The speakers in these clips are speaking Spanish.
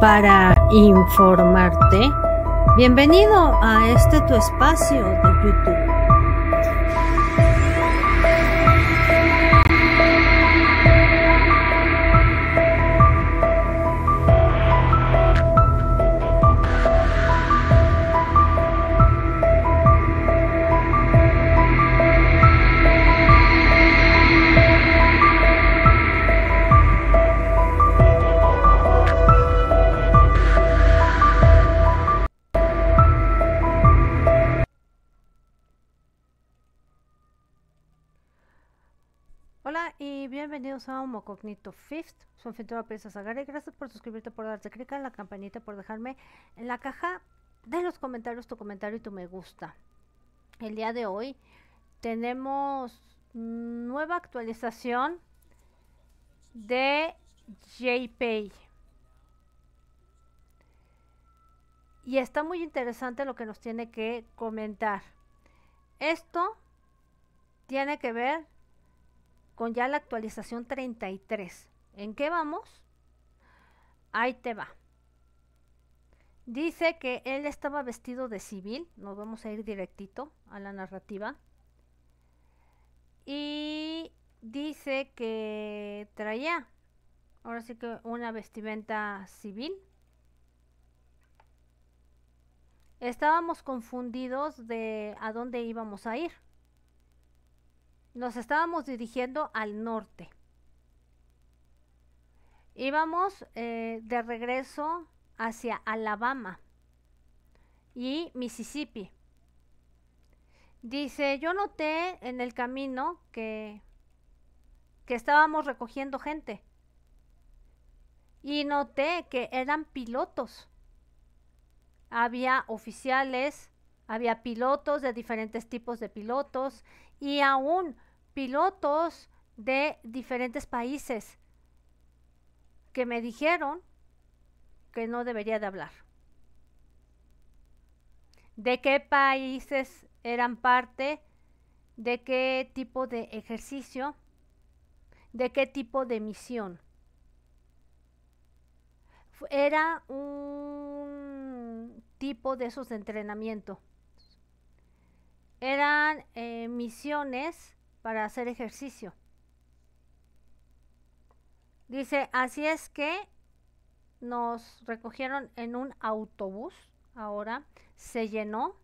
para informarte? Bienvenido a este tu espacio de YouTube. Bienvenidos a Homo Cognito Fifth, su anfitriona Presa Zagara y gracias por suscribirte, por darte clic en la campanita, por dejarme en la caja de los comentarios tu comentario y tu me gusta. El día de hoy tenemos nueva actualización de JPay. Y está muy interesante lo que nos tiene que comentar. Esto tiene que ver con ya la actualización 33. ¿En qué vamos? Ahí te va. Dice que él estaba vestido de civil, nos vamos a ir directito a la narrativa. Y dice que traía, ahora sí que una vestimenta civil. Estábamos confundidos de a dónde íbamos a ir nos estábamos dirigiendo al norte. Íbamos eh, de regreso hacia Alabama y Mississippi. Dice, yo noté en el camino que, que estábamos recogiendo gente y noté que eran pilotos. Había oficiales, había pilotos de diferentes tipos de pilotos y aún pilotos de diferentes países que me dijeron que no debería de hablar. De qué países eran parte, de qué tipo de ejercicio, de qué tipo de misión. Era un tipo de esos de entrenamiento eran eh, misiones para hacer ejercicio. Dice, así es que nos recogieron en un autobús, ahora se llenó,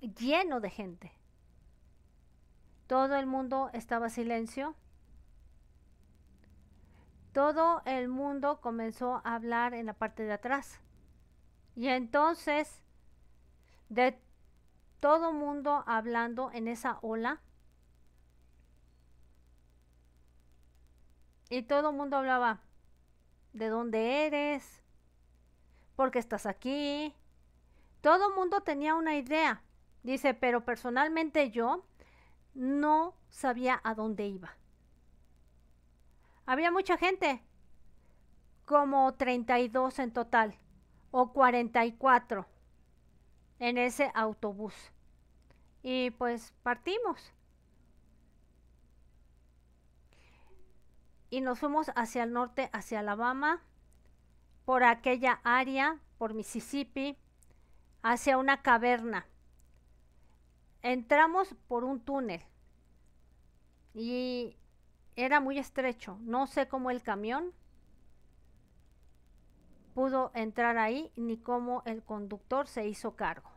lleno de gente. Todo el mundo estaba silencio. Todo el mundo comenzó a hablar en la parte de atrás. Y entonces, de todo mundo hablando en esa ola. Y todo mundo hablaba, ¿de dónde eres? ¿Por qué estás aquí? Todo mundo tenía una idea. Dice, pero personalmente yo no sabía a dónde iba. Había mucha gente, como 32 en total, o 44 en ese autobús. Y pues partimos. Y nos fuimos hacia el norte, hacia Alabama, por aquella área, por Mississippi, hacia una caverna. Entramos por un túnel y era muy estrecho. No sé cómo el camión pudo entrar ahí ni cómo el conductor se hizo cargo.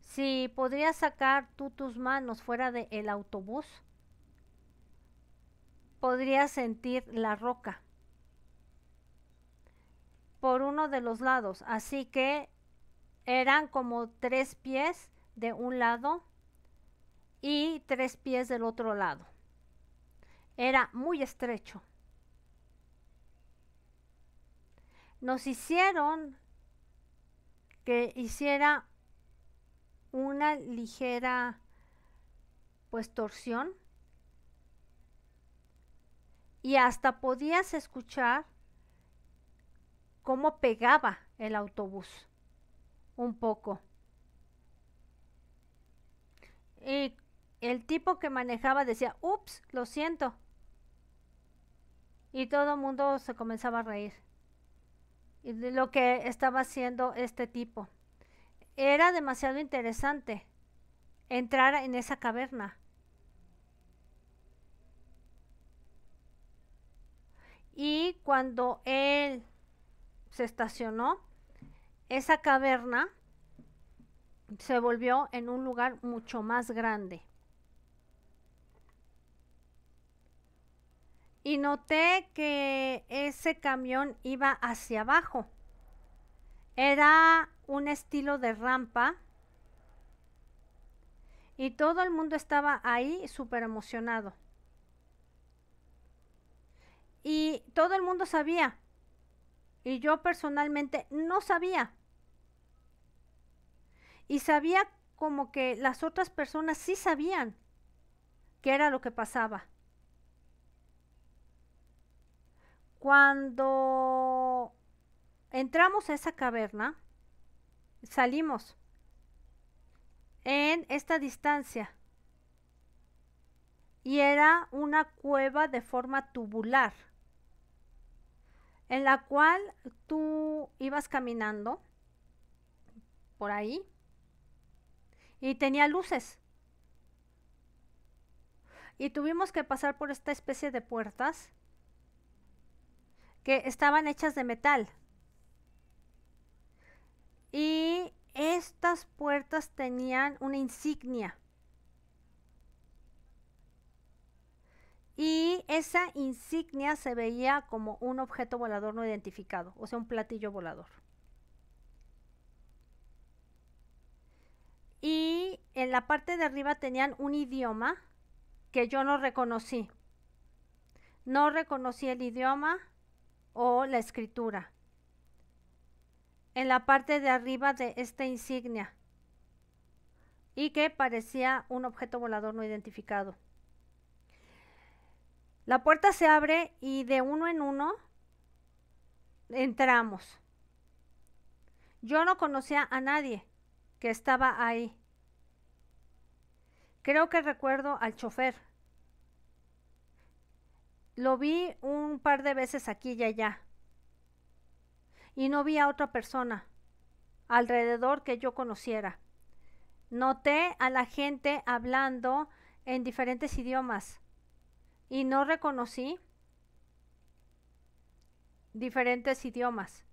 Si podrías sacar tú tus manos fuera del autobús, podrías sentir la roca por uno de los lados. Así que eran como tres pies de un lado y tres pies del otro lado. Era muy estrecho. nos hicieron que hiciera una ligera pues torsión y hasta podías escuchar cómo pegaba el autobús un poco. Y el tipo que manejaba decía, ups, lo siento. Y todo el mundo se comenzaba a reír lo que estaba haciendo este tipo. Era demasiado interesante entrar en esa caverna. Y cuando él se estacionó, esa caverna se volvió en un lugar mucho más grande. y noté que ese camión iba hacia abajo. Era un estilo de rampa y todo el mundo estaba ahí súper emocionado. Y todo el mundo sabía. Y yo personalmente no sabía. Y sabía como que las otras personas sí sabían qué era lo que pasaba. Cuando entramos a esa caverna, salimos en esta distancia y era una cueva de forma tubular en la cual tú ibas caminando por ahí y tenía luces. Y tuvimos que pasar por esta especie de puertas que estaban hechas de metal. Y estas puertas tenían una insignia. Y esa insignia se veía como un objeto volador no identificado, o sea, un platillo volador. Y en la parte de arriba tenían un idioma que yo no reconocí. No reconocí el idioma, o la escritura. En la parte de arriba de esta insignia y que parecía un objeto volador no identificado. La puerta se abre y de uno en uno entramos. Yo no conocía a nadie que estaba ahí. Creo que recuerdo al chofer lo vi un par de veces aquí y allá. Y no vi a otra persona alrededor que yo conociera. Noté a la gente hablando en diferentes idiomas y no reconocí diferentes idiomas.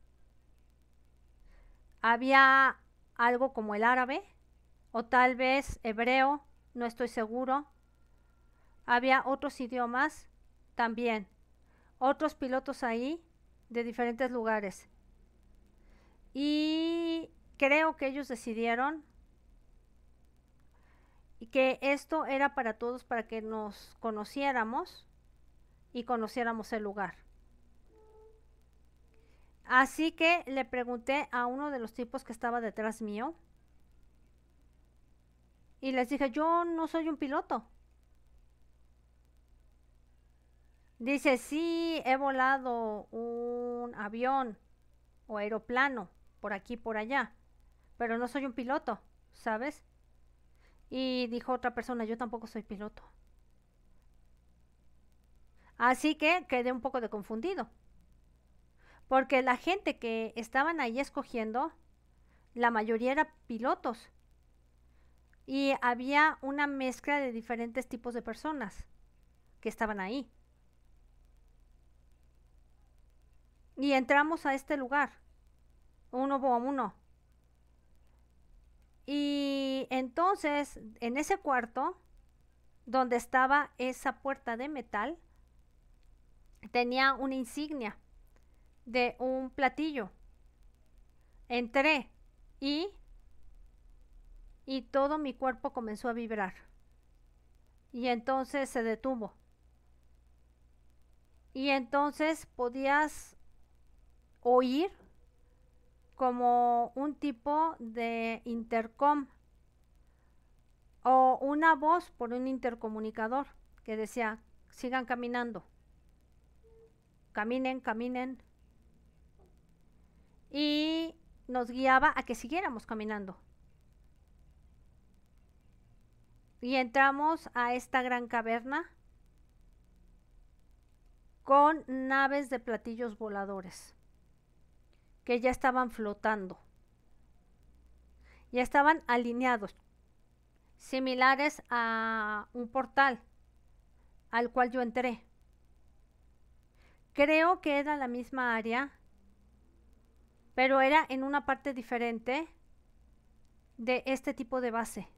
Había algo como el árabe o tal vez hebreo, no estoy seguro. Había otros idiomas también. Otros pilotos ahí de diferentes lugares. Y creo que ellos decidieron que esto era para todos, para que nos conociéramos y conociéramos el lugar. Así que le pregunté a uno de los tipos que estaba detrás mío y les dije, yo no soy un piloto. Dice, sí, he volado un avión o aeroplano por aquí, por allá, pero no soy un piloto, ¿sabes? Y dijo otra persona, yo tampoco soy piloto. Así que quedé un poco de confundido, porque la gente que estaban ahí escogiendo, la mayoría eran pilotos, y había una mezcla de diferentes tipos de personas que estaban ahí. Y entramos a este lugar, uno por uno. Y entonces, en ese cuarto, donde estaba esa puerta de metal, tenía una insignia de un platillo. Entré y, y todo mi cuerpo comenzó a vibrar. Y entonces se detuvo. Y entonces podías oír como un tipo de intercom o una voz por un intercomunicador que decía, sigan caminando, caminen, caminen. Y nos guiaba a que siguiéramos caminando. Y entramos a esta gran caverna con naves de platillos voladores que ya estaban flotando. Ya estaban alineados, similares a un portal al cual yo entré. Creo que era la misma área, pero era en una parte diferente de este tipo de base.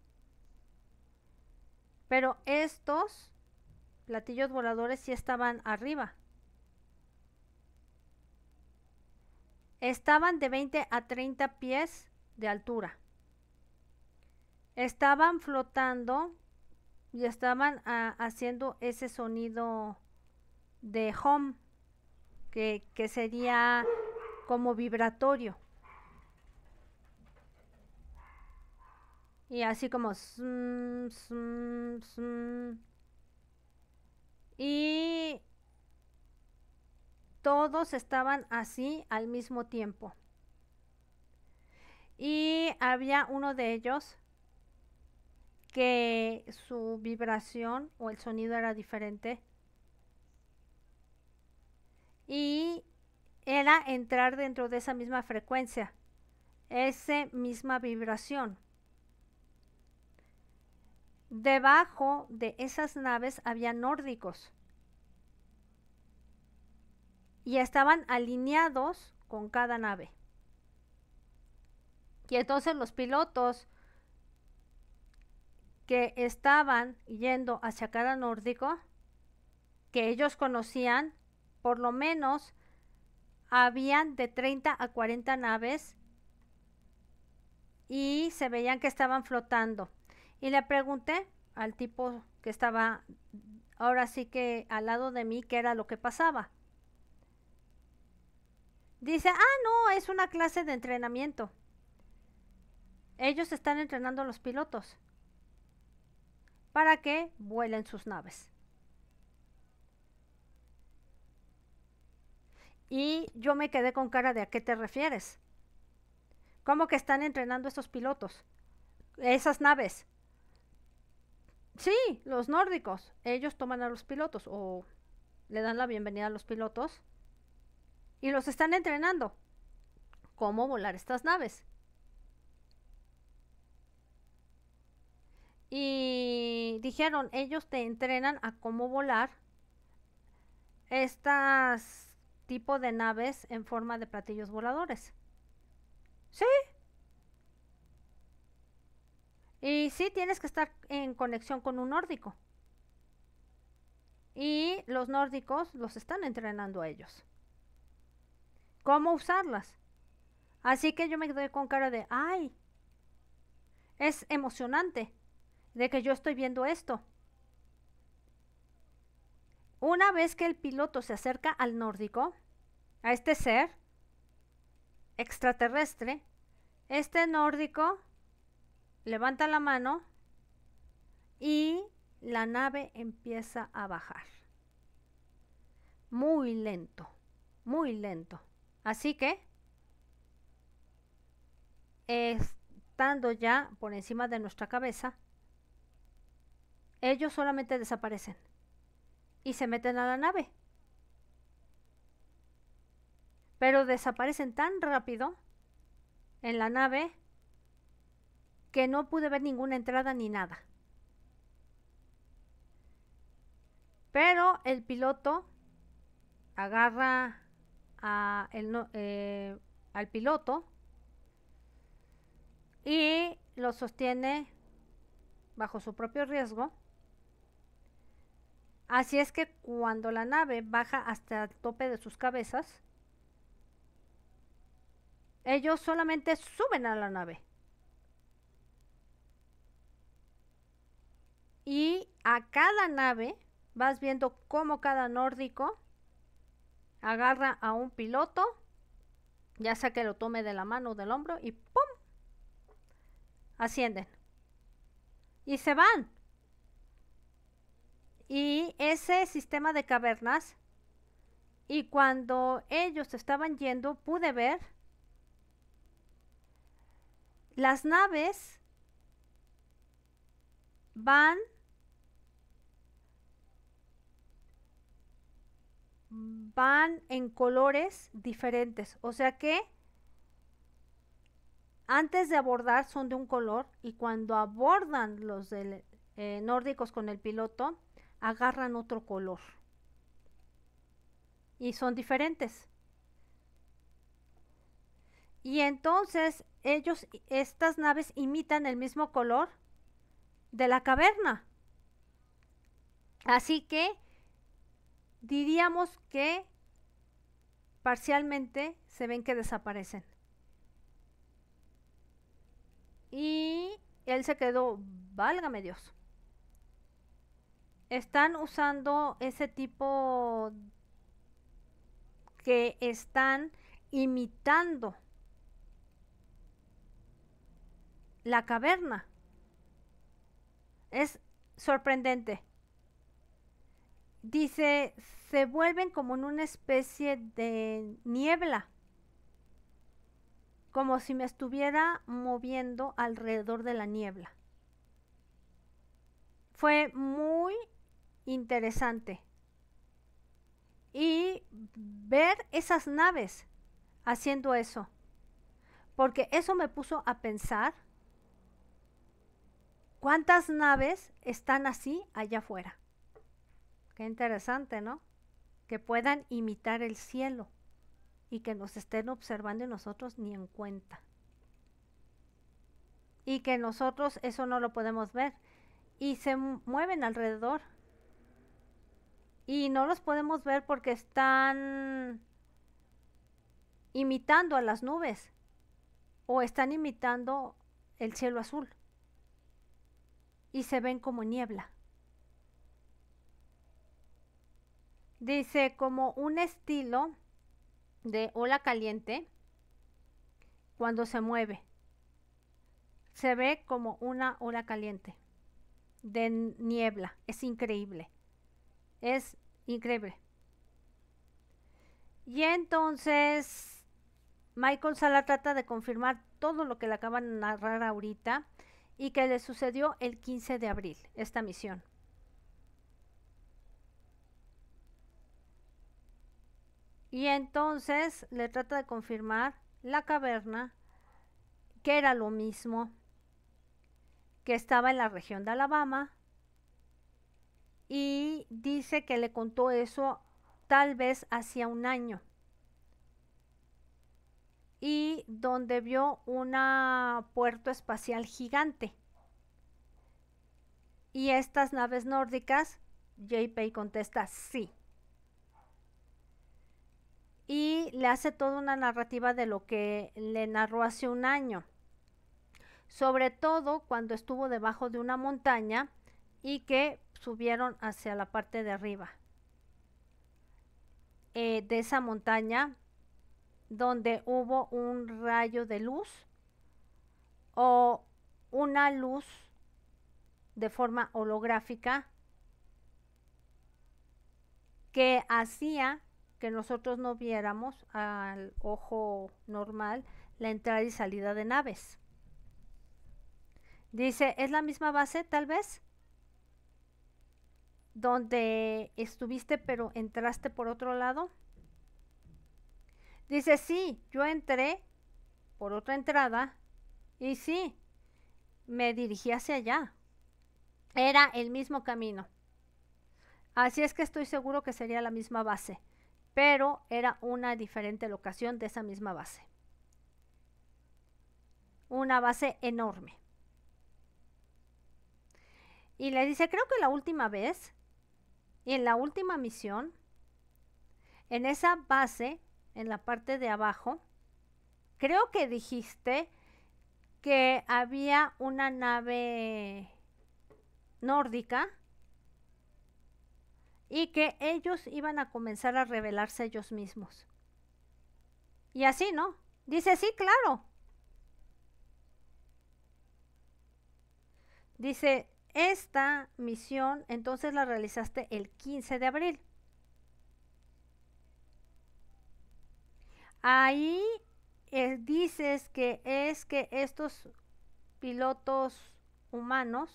Pero estos platillos voladores sí estaban arriba. Estaban de 20 a 30 pies de altura. Estaban flotando y estaban ah, haciendo ese sonido de home, que, sería como vibratorio. Y así como... Y todos estaban así al mismo tiempo. Y había uno de ellos que su vibración o el sonido era diferente. Y era entrar dentro de esa misma frecuencia, esa misma vibración. Debajo de esas naves había nórdicos y estaban alineados con cada nave. Y entonces los pilotos que estaban yendo hacia cada nórdico, que ellos conocían, por lo menos habían de 30 a 40 naves y se veían que estaban flotando. Y le pregunté al tipo que estaba ahora sí que al lado de mí qué era lo que pasaba. Dice, ah, no, es una clase de entrenamiento. Ellos están entrenando a los pilotos para que vuelen sus naves. Y yo me quedé con cara de a qué te refieres. ¿Cómo que están entrenando esos pilotos? Esas naves. Sí, los nórdicos. Ellos toman a los pilotos o le dan la bienvenida a los pilotos y los están entrenando cómo volar estas naves. Y dijeron, ellos te entrenan a cómo volar estas tipo de naves en forma de platillos voladores. ¿Sí? Y sí, tienes que estar en conexión con un nórdico. Y los nórdicos los están entrenando a ellos cómo usarlas. Así que yo me quedé con cara de, ay, es emocionante de que yo estoy viendo esto. Una vez que el piloto se acerca al nórdico, a este ser extraterrestre, este nórdico levanta la mano y la nave empieza a bajar. Muy lento, muy lento. Así que, estando ya por encima de nuestra cabeza, ellos solamente desaparecen y se meten a la nave. Pero desaparecen tan rápido en la nave que no pude ver ninguna entrada ni nada. Pero el piloto agarra eh, al piloto y lo sostiene bajo su propio riesgo. Así es que cuando la nave baja hasta el tope de sus cabezas, ellos solamente suben a la nave. Y a cada nave vas viendo cómo cada nórdico agarra a un piloto, ya sea que lo tome de la mano o del hombro y ¡pum! Ascienden. Y se van. Y ese sistema de cavernas, y cuando ellos estaban yendo, pude ver las naves van van en colores diferentes. O sea que antes de abordar son de un color y cuando abordan los eh, nórdicos con el piloto, agarran otro color. Y son diferentes. Y entonces ellos, estas naves imitan el mismo color de la caverna. Así que diríamos que parcialmente se ven que desaparecen. Y él se quedó, válgame Dios. Están usando ese tipo que están imitando la caverna. Es sorprendente. Dice, se vuelven como en una especie de niebla, como si me estuviera moviendo alrededor de la niebla. Fue muy interesante. Y ver esas naves haciendo eso, porque eso me puso a pensar cuántas naves están así allá afuera. Qué interesante, ¿no? Que puedan imitar el cielo y que nos estén observando y nosotros ni en cuenta. Y que nosotros eso no lo podemos ver. Y se mueven alrededor. Y no los podemos ver porque están imitando a las nubes o están imitando el cielo azul y se ven como niebla. Dice, como un estilo de ola caliente cuando se mueve. Se ve como una ola caliente de niebla. Es increíble. Es increíble. Y entonces Michael Sala trata de confirmar todo lo que le acaban de narrar ahorita y que le sucedió el 15 de abril, esta misión. Y entonces le trata de confirmar la caverna, que era lo mismo, que estaba en la región de Alabama. Y dice que le contó eso tal vez hacía un año. Y donde vio una puerto espacial gigante. Y estas naves nórdicas, JP contesta sí y le hace toda una narrativa de lo que le narró hace un año, sobre todo cuando estuvo debajo de una montaña y que subieron hacia la parte de arriba eh, de esa montaña donde hubo un rayo de luz o una luz de forma holográfica que hacía que nosotros no viéramos al ojo normal la entrada y salida de naves. Dice, ¿es la misma base tal vez? Donde estuviste pero entraste por otro lado. Dice, sí, yo entré por otra entrada y sí, me dirigí hacia allá. Era el mismo camino. Así es que estoy seguro que sería la misma base pero era una diferente locación de esa misma base. Una base enorme. Y le dice, creo que la última vez, y en la última misión, en esa base, en la parte de abajo, creo que dijiste que había una nave nórdica y que ellos iban a comenzar a revelarse ellos mismos. Y así, ¿no? Dice, sí, claro. Dice, esta misión entonces la realizaste el 15 de abril. Ahí eh, dices que es que estos pilotos humanos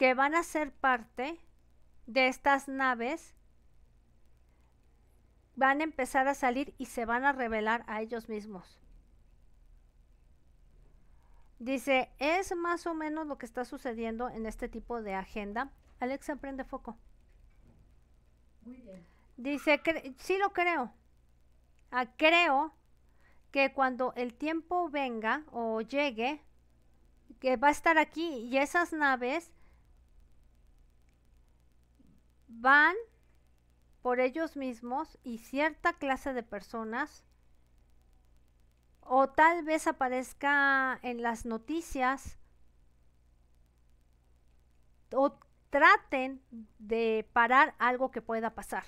que van a ser parte de estas naves van a empezar a salir y se van a revelar a ellos mismos. Dice, es más o menos lo que está sucediendo en este tipo de agenda. Alexa, prende foco. Muy bien. Dice, sí lo creo. Ah, creo que cuando el tiempo venga o llegue, que va a estar aquí y esas naves van por ellos mismos y cierta clase de personas, o tal vez aparezca en las noticias, o traten de parar algo que pueda pasar.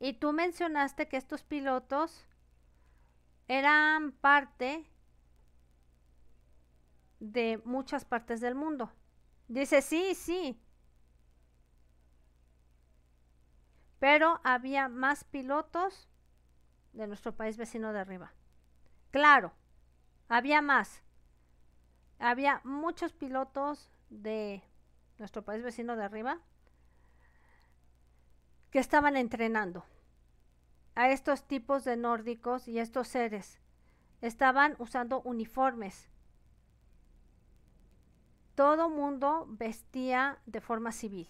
Y tú mencionaste que estos pilotos eran parte de muchas partes del mundo. Dice, sí, sí. Pero había más pilotos de nuestro país vecino de arriba. Claro, había más. Había muchos pilotos de nuestro país vecino de arriba que estaban entrenando a estos tipos de nórdicos y estos seres. Estaban usando uniformes todo mundo vestía de forma civil.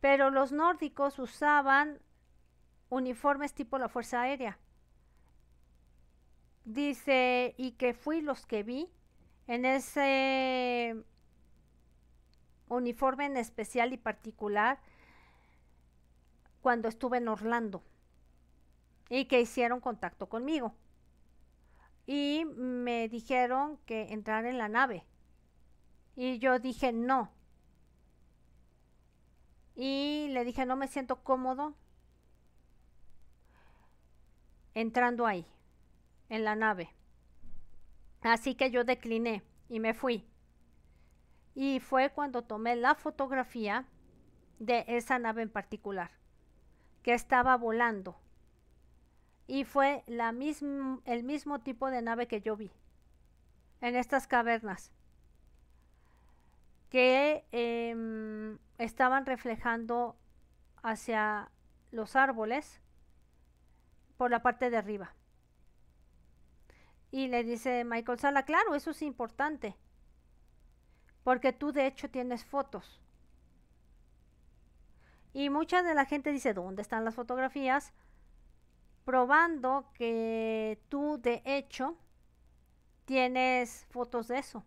Pero los nórdicos usaban uniformes tipo la Fuerza Aérea. Dice, y que fui los que vi en ese uniforme en especial y particular cuando estuve en Orlando y que hicieron contacto conmigo y me dijeron que entrar en la nave. Y yo dije no. Y le dije, no me siento cómodo entrando ahí, en la nave. Así que yo decliné y me fui. Y fue cuando tomé la fotografía de esa nave en particular, que estaba volando y fue la el mismo tipo de nave que yo vi en estas cavernas que em, estaban reflejando hacia los árboles por la parte de arriba. Y le dice Michael Sala, claro, eso es importante, porque tú de hecho tienes fotos. Y mucha de la gente dice, ¿dónde están las fotografías? Probando que tú de hecho tienes fotos de eso.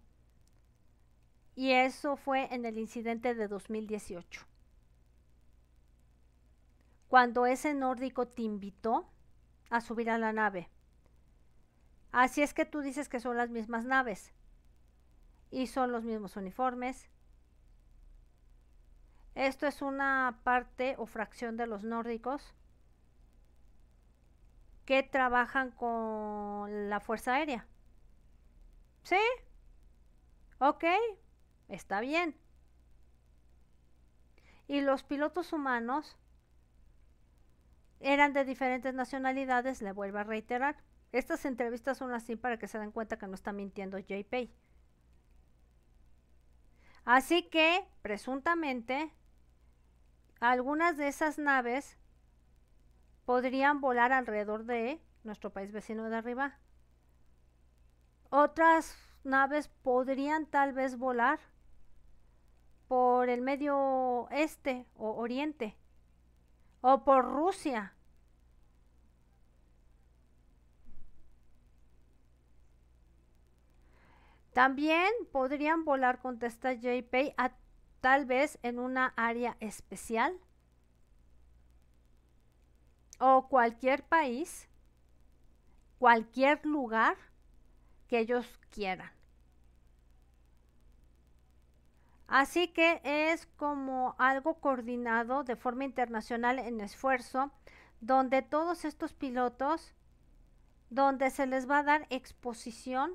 Y eso fue en el incidente de 2018. Cuando ese nórdico te invitó a subir a la nave. Así es que tú dices que son las mismas naves. Y son los mismos uniformes. Esto es una parte o fracción de los nórdicos que trabajan con la Fuerza Aérea. ¿Sí? Ok, está bien. Y los pilotos humanos eran de diferentes nacionalidades, le vuelvo a reiterar. Estas entrevistas son así para que se den cuenta que no está mintiendo JP. Así que, presuntamente, algunas de esas naves podrían volar alrededor de nuestro país vecino de arriba. Otras naves podrían tal vez volar por el medio este o oriente o por Rusia. También podrían volar, contesta J.P. a, tal vez en una área especial o cualquier país, cualquier lugar que ellos quieran. Así que es como algo coordinado de forma internacional en esfuerzo, donde todos estos pilotos, donde se les va a dar exposición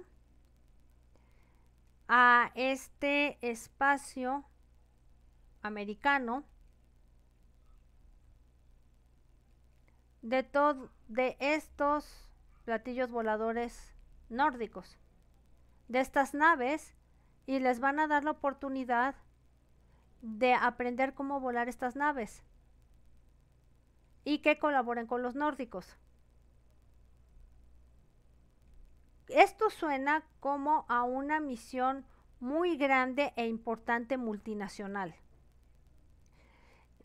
a este espacio americano de, de estos platillos voladores nórdicos, de estas naves, y les van a dar la oportunidad de aprender cómo volar estas naves y que colaboren con los nórdicos. Esto suena como a una misión muy grande e importante multinacional.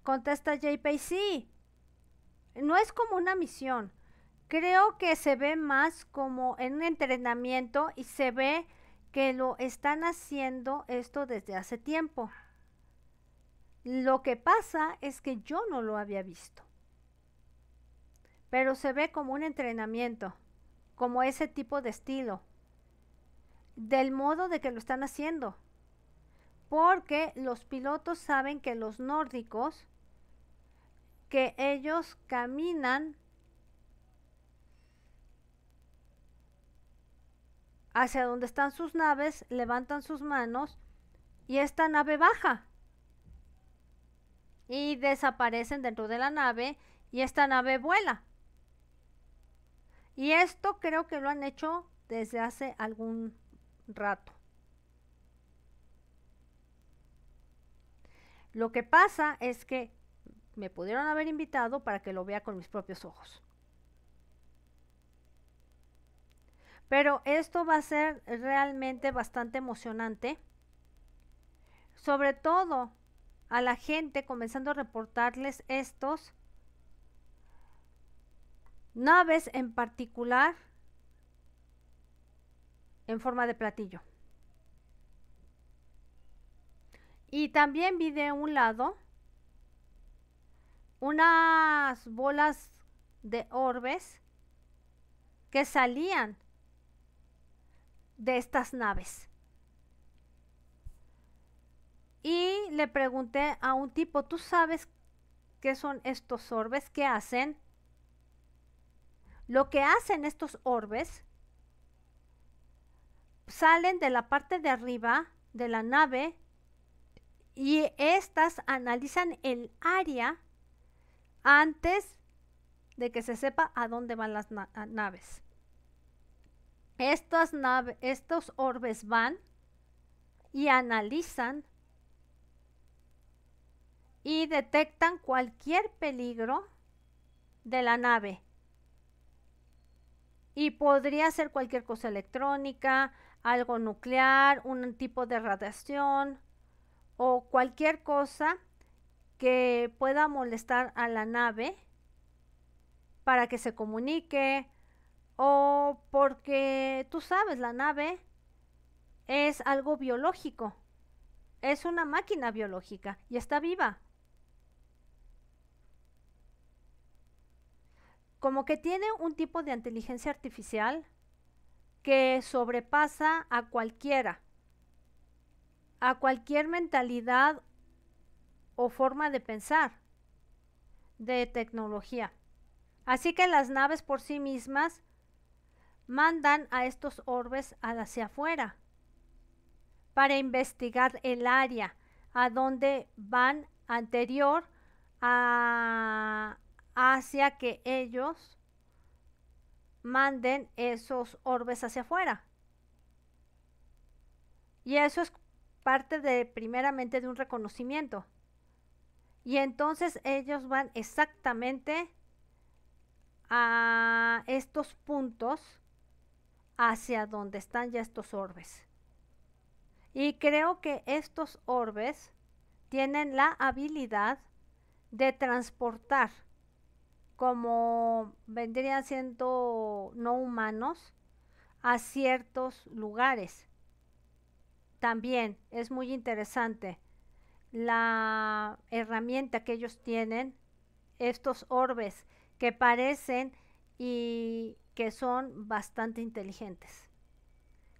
Contesta JPC no es como una misión. Creo que se ve más como en un entrenamiento y se ve que lo están haciendo esto desde hace tiempo. Lo que pasa es que yo no lo había visto. Pero se ve como un entrenamiento, como ese tipo de estilo, del modo de que lo están haciendo. Porque los pilotos saben que los nórdicos que ellos caminan hacia donde están sus naves, levantan sus manos y esta nave baja. Y desaparecen dentro de la nave y esta nave vuela. Y esto creo que lo han hecho desde hace algún rato. Lo que pasa es que me pudieron haber invitado para que lo vea con mis propios ojos. Pero esto va a ser realmente bastante emocionante. Sobre todo a la gente comenzando a reportarles estos naves en particular en forma de platillo. Y también vi de un lado unas bolas de orbes que salían de estas naves. Y le pregunté a un tipo, ¿tú sabes qué son estos orbes? ¿Qué hacen? Lo que hacen estos orbes salen de la parte de arriba de la nave y estas analizan el área antes de que se sepa a dónde van las naves. Estas estos orbes van y analizan y detectan cualquier peligro de la nave. Y podría ser cualquier cosa electrónica, algo nuclear, un tipo de radiación o cualquier cosa que pueda molestar a la nave para que se comunique o porque tú sabes, la nave es algo biológico, es una máquina biológica y está viva. Como que tiene un tipo de inteligencia artificial que sobrepasa a cualquiera, a cualquier mentalidad o forma de pensar de tecnología. Así que las naves por sí mismas mandan a estos orbes hacia afuera para investigar el área a donde van anterior a, hacia que ellos manden esos orbes hacia afuera. Y eso es parte de primeramente de un reconocimiento. Y entonces ellos van exactamente a estos puntos hacia donde están ya estos orbes. Y creo que estos orbes tienen la habilidad de transportar como vendrían siendo no humanos a ciertos lugares. También es muy interesante la herramienta que ellos tienen, estos orbes que parecen y que son bastante inteligentes,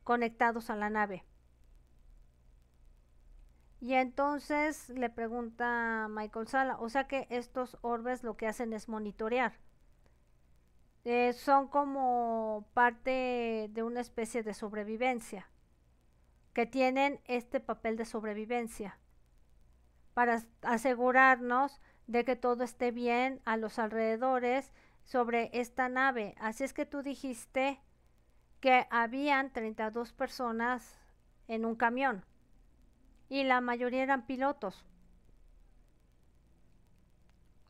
conectados a la nave. Y entonces le pregunta Michael Sala, o sea que estos orbes lo que hacen es monitorear. Eh, son como parte de una especie de sobrevivencia, que tienen este papel de sobrevivencia para asegurarnos de que todo esté bien a los alrededores sobre esta nave. Así es que tú dijiste que habían 32 personas en un camión y la mayoría eran pilotos.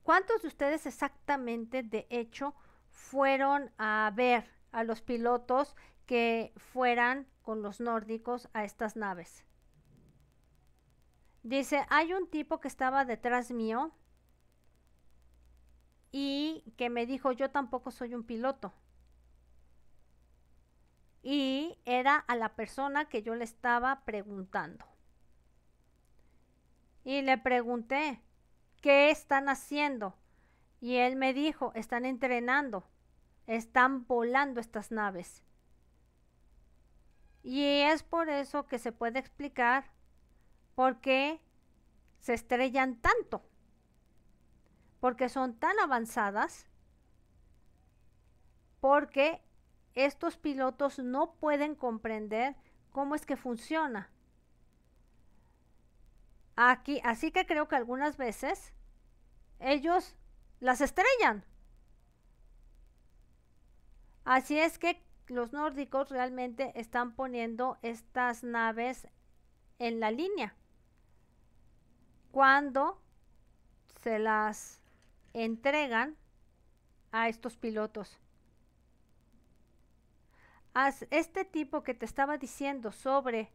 ¿Cuántos de ustedes exactamente, de hecho, fueron a ver a los pilotos que fueran con los nórdicos a estas naves? Dice, hay un tipo que estaba detrás mío y que me dijo, yo tampoco soy un piloto. Y era a la persona que yo le estaba preguntando. Y le pregunté, ¿qué están haciendo? Y él me dijo, están entrenando, están volando estas naves. Y es por eso que se puede explicar porque se estrellan tanto, porque son tan avanzadas, porque estos pilotos no pueden comprender cómo es que funciona. Aquí, así que creo que algunas veces ellos las estrellan. Así es que los nórdicos realmente están poniendo estas naves en la línea cuando se las entregan a estos pilotos. Este tipo que te estaba diciendo sobre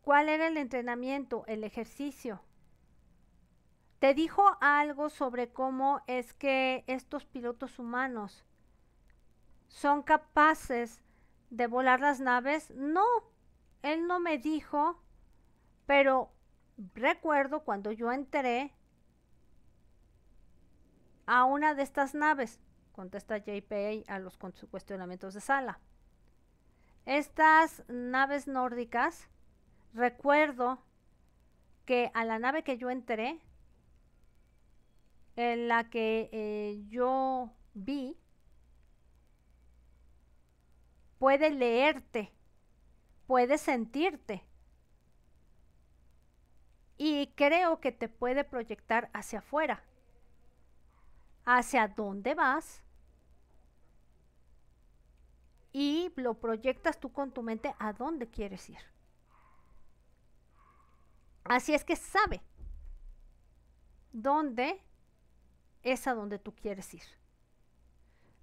cuál era el entrenamiento, el ejercicio, te dijo algo sobre cómo es que estos pilotos humanos son capaces de volar las naves. No, él no me dijo, pero recuerdo cuando yo entré a una de estas naves, contesta JPA a los cuestionamientos de sala. Estas naves nórdicas, recuerdo que a la nave que yo entré, en la que eh, yo vi, puede leerte, puede sentirte creo que te puede proyectar hacia afuera, hacia dónde vas y lo proyectas tú con tu mente a dónde quieres ir. Así es que sabe dónde es a dónde tú quieres ir.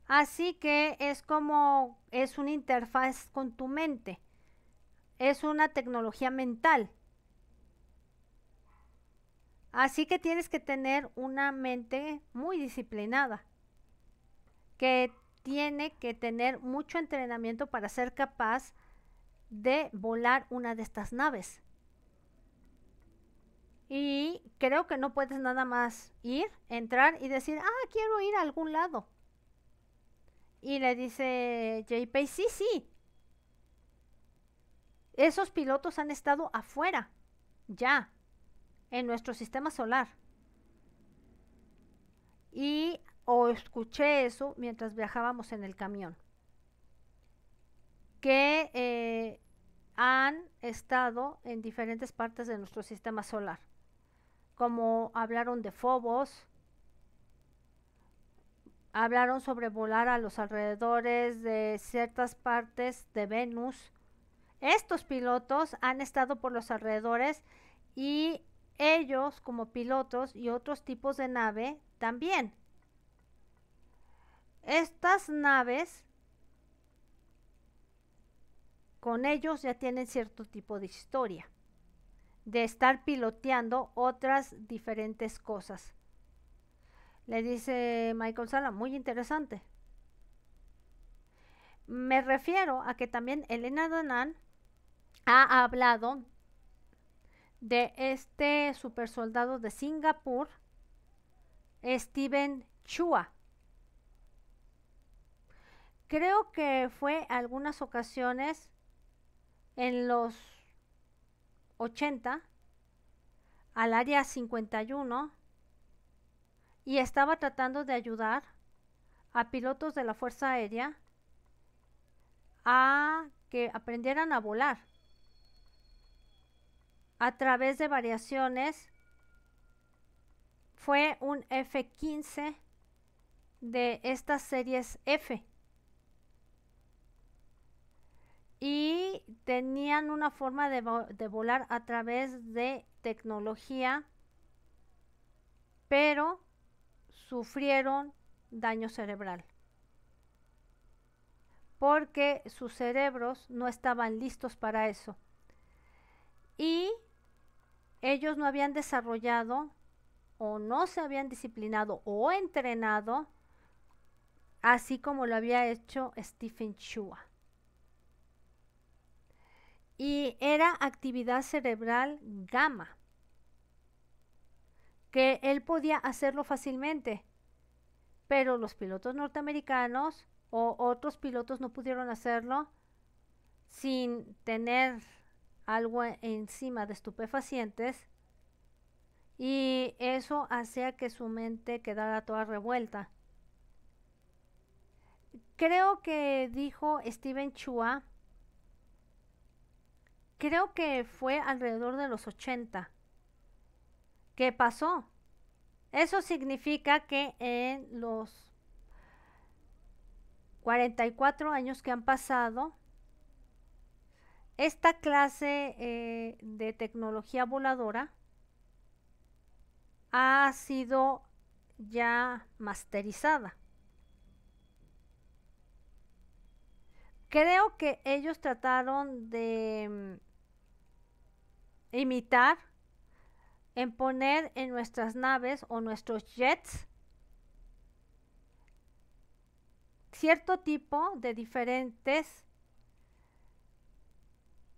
Así que es como es una interfaz con tu mente. Es una tecnología mental Así que tienes que tener una mente muy disciplinada, que tiene que tener mucho entrenamiento para ser capaz de volar una de estas naves. Y creo que no puedes nada más ir, entrar y decir, ah, quiero ir a algún lado. Y le dice JP, sí, sí. Esos pilotos han estado afuera, ya en nuestro sistema solar. Y o escuché eso mientras viajábamos en el camión. Que eh, han estado en diferentes partes de nuestro sistema solar. Como hablaron de Fobos, hablaron sobre volar a los alrededores de ciertas partes de Venus. Estos pilotos han estado por los alrededores y ellos como pilotos y otros tipos de nave también. Estas naves con ellos ya tienen cierto tipo de historia, de estar piloteando otras diferentes cosas. Le dice Michael Sala, muy interesante. Me refiero a que también Elena Donan ha hablado de este supersoldado de Singapur, Steven Chua. Creo que fue algunas ocasiones en los 80 al área 51 y estaba tratando de ayudar a pilotos de la Fuerza Aérea a que aprendieran a volar a través de variaciones fue un F15 de estas series F. Y tenían una forma de, de volar a través de tecnología, pero sufrieron daño cerebral porque sus cerebros no estaban listos para eso. Y ellos no habían desarrollado o no se habían disciplinado o entrenado así como lo había hecho Stephen Chua. Y era actividad cerebral gamma, que él podía hacerlo fácilmente, pero los pilotos norteamericanos o otros pilotos no pudieron hacerlo sin tener algo e-, encima de estupefacientes y eso hacía que su mente quedara toda revuelta. Creo que dijo Steven Chua, creo que fue alrededor de los 80 qué pasó. Eso significa que en los 44 años que han pasado, esta clase eh, de tecnología voladora ha sido ya masterizada. Creo que ellos trataron de mm, imitar en poner en nuestras naves o nuestros jets cierto tipo de diferentes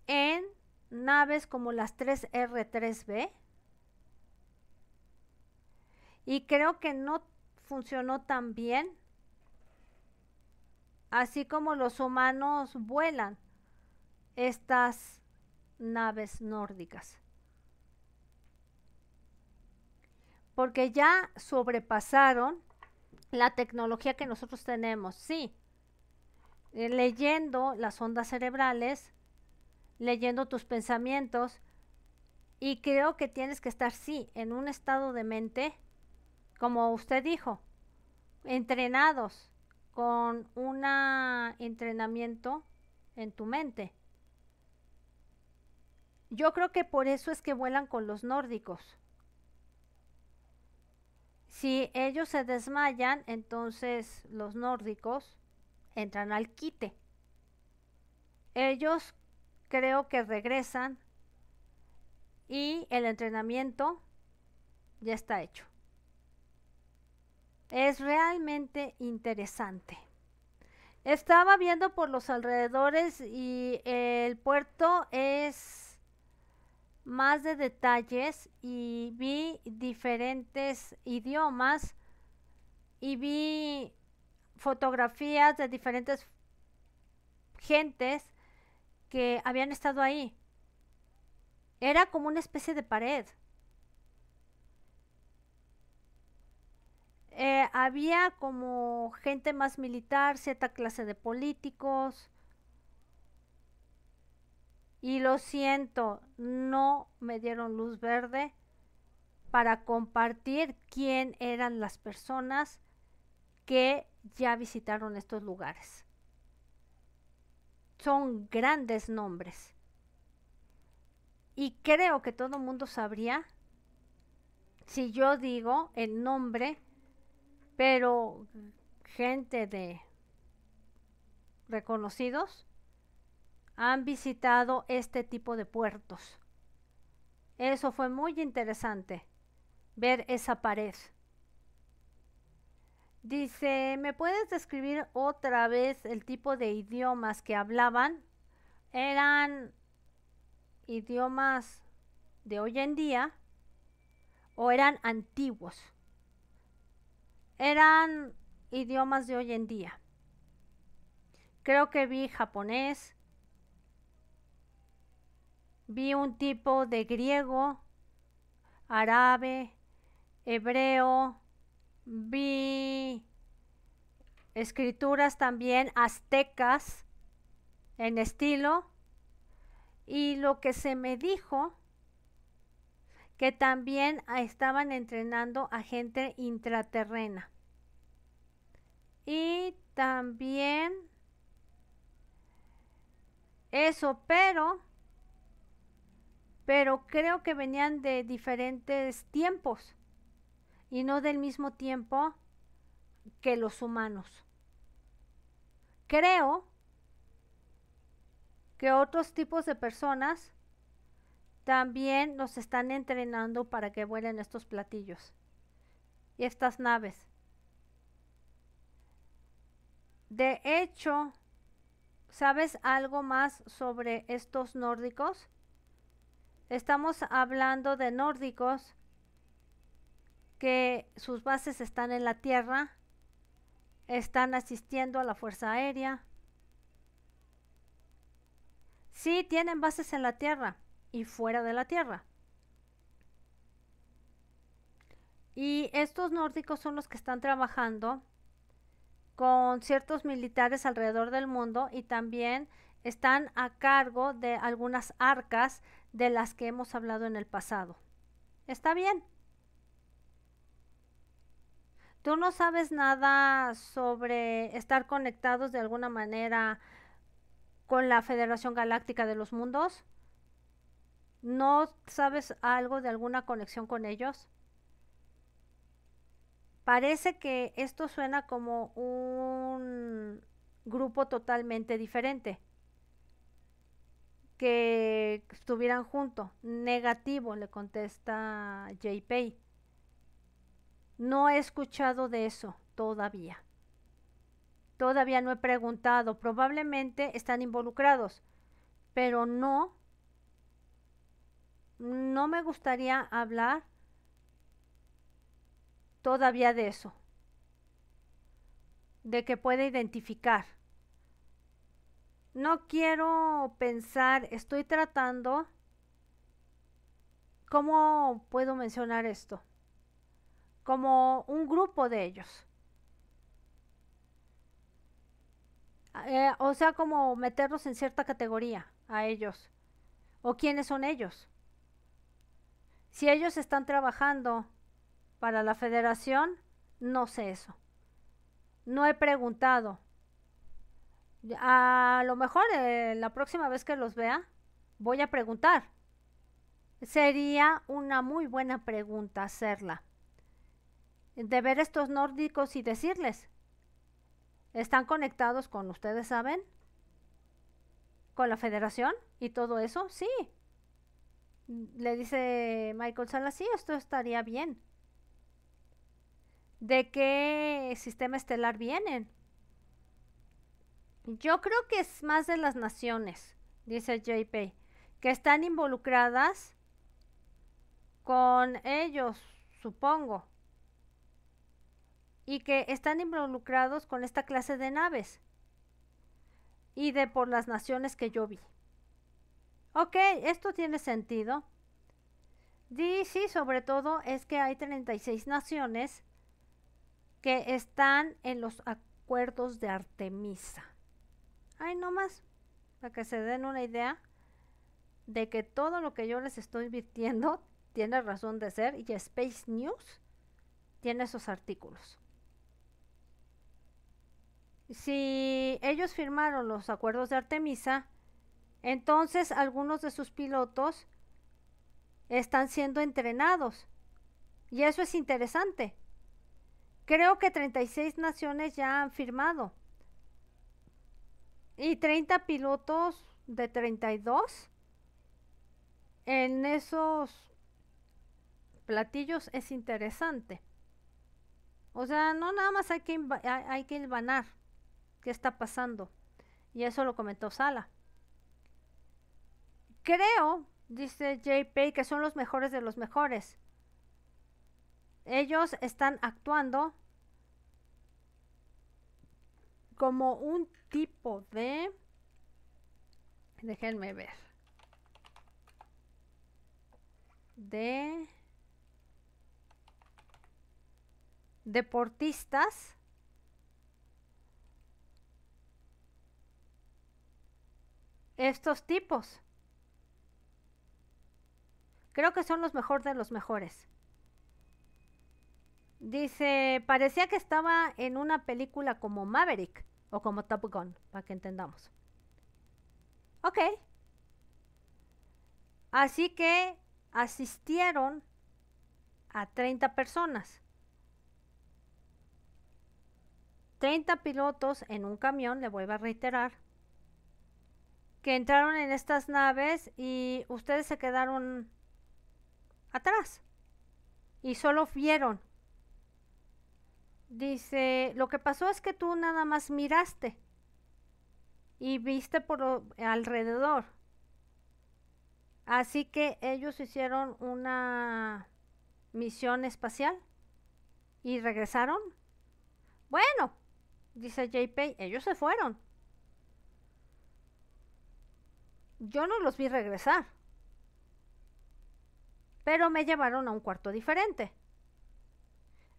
en naves como las 3R3B. Y creo que no funcionó tan bien. Así como los humanos vuelan estas naves nórdicas. Porque ya sobrepasaron la tecnología que nosotros tenemos. Sí, eh, leyendo las ondas cerebrales, leyendo tus pensamientos. Y creo que tienes que estar, sí, en un estado de mente, como usted dijo, entrenados con un entrenamiento en tu mente. Yo creo que por eso es que vuelan con los nórdicos. Si ellos se desmayan, entonces los nórdicos entran al quite. Ellos creo que regresan y el entrenamiento ya está hecho. Es realmente interesante. Estaba viendo por los alrededores y el puerto es más de detalles y vi diferentes idiomas y vi fotografías de diferentes gentes que habían estado ahí. Era como una especie de pared. Eh, había como gente más militar, cierta clase de políticos. Y lo siento, no me dieron luz verde para compartir quién eran las personas que ya visitaron estos lugares son grandes nombres. Y creo que todo el mundo sabría si yo digo el nombre, pero gente de reconocidos han visitado este tipo de puertos. Eso fue muy interesante, ver esa pared. Dice, ¿me puedes describir otra vez el tipo de idiomas que hablaban? ¿Eran idiomas de hoy en día o eran antiguos? Eran idiomas de hoy en día. Creo que vi japonés, vi un tipo de griego, árabe, hebreo, Vi escrituras también aztecas en estilo y lo que se me dijo que también estaban entrenando a gente intraterrena. Y también eso, pero pero creo que venían de diferentes tiempos y no del mismo tiempo que los humanos. Creo que otros tipos de personas también nos están entrenando para que vuelen estos platillos y estas naves. De hecho, ¿sabes algo más sobre estos nórdicos? Estamos hablando de nórdicos que sus bases están en la tierra, están asistiendo a la Fuerza Aérea. Sí, tienen bases en la tierra y fuera de la tierra. Y estos nórdicos son los que están trabajando con ciertos militares alrededor del mundo y también están a cargo de algunas arcas de las que hemos hablado en el pasado. Está bien, tú no sabes nada sobre estar conectados de alguna manera con la Federación Galáctica de los Mundos, no sabes algo de alguna conexión con ellos. Parece que esto suena como un grupo totalmente diferente que estuvieran junto. Negativo, le contesta JPay. No he escuchado de eso todavía. Todavía no he preguntado. Probablemente están involucrados, pero no. No me gustaría hablar todavía de eso. De que puede identificar. No quiero pensar, estoy tratando ¿Cómo puedo mencionar esto? como un grupo de ellos. Ah, eh, o sea, como meterlos en cierta categoría a ellos. ¿O quiénes son ellos? Si ellos están trabajando para la federación, no sé eso. No he preguntado. A lo mejor eh, la próxima vez que los vea, voy a preguntar. Sería una muy buena pregunta hacerla de ver estos nórdicos y decirles, están conectados con ustedes, ¿saben? Con la federación y todo eso, sí. Le dice Michael Salas, sí, esto estaría bien. ¿De qué sistema estelar vienen? Yo creo que es más de las naciones, dice JP, que están involucradas con ellos, supongo y que están involucrados con esta clase de naves y de por las naciones que yo vi. Ok, esto tiene sentido. sí, sobre todo es que hay 36 naciones que están en los acuerdos de Artemisa. Ay, nomás, para que se den una idea de que todo lo que yo les estoy invirtiendo tiene razón de ser y Space News tiene esos artículos si ellos firmaron los acuerdos de Artemisa, entonces algunos de sus pilotos están siendo entrenados. Y eso es interesante. Creo que 36 naciones ya han firmado. Y 30 pilotos de 32 en esos platillos es interesante. O sea, no nada más hay que, hay, que ilvanar ¿Qué está pasando? Y eso lo comentó Sala. Creo, dice JP, que son los mejores de los mejores. Ellos están actuando como un tipo de... Déjenme ver. De... Deportistas estos tipos. Creo que son los mejores de los mejores. Dice, parecía que estaba en una película como Maverick o como Top Gun, para que entendamos. Ok. Así que asistieron a 30 personas. 30 pilotos en un camión, le vuelvo a reiterar, que entraron en estas naves y ustedes se quedaron atrás y solo vieron. Dice, lo que pasó es que tú nada más miraste y viste por alrededor. Así que ellos hicieron una misión espacial y regresaron. Bueno, dice JP, ellos se fueron. Yo no los vi regresar. Pero me llevaron a un cuarto diferente.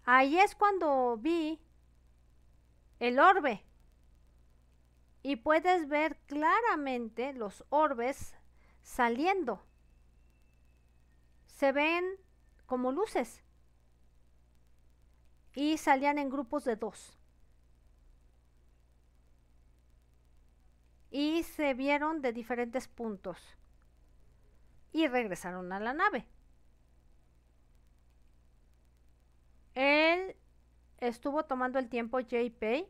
Ahí es cuando vi el orbe. Y puedes ver claramente los orbes saliendo. Se ven como luces. Y salían en grupos de dos. y se vieron de diferentes puntos y regresaron a la nave. Él estuvo tomando el tiempo JP.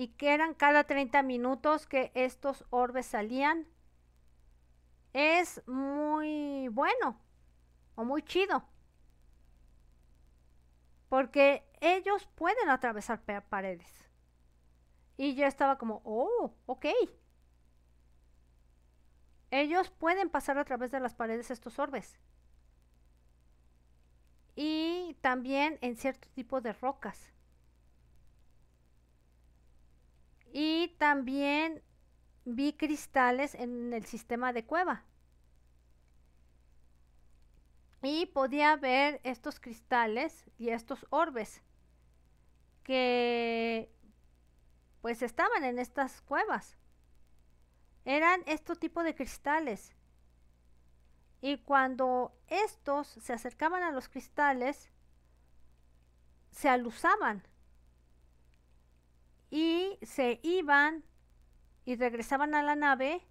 y que eran cada 30 minutos que estos orbes salían. Es muy bueno o muy chido. Porque ellos pueden atravesar paredes. Y yo estaba como, oh, ok. Ellos pueden pasar a través de las paredes estos orbes. Y también en cierto tipo de rocas. Y también vi cristales en el sistema de cueva. Y podía ver estos cristales y estos orbes que pues estaban en estas cuevas eran estos tipo de cristales. Y cuando estos se acercaban a los cristales, se aluzaban y se iban y regresaban a la nave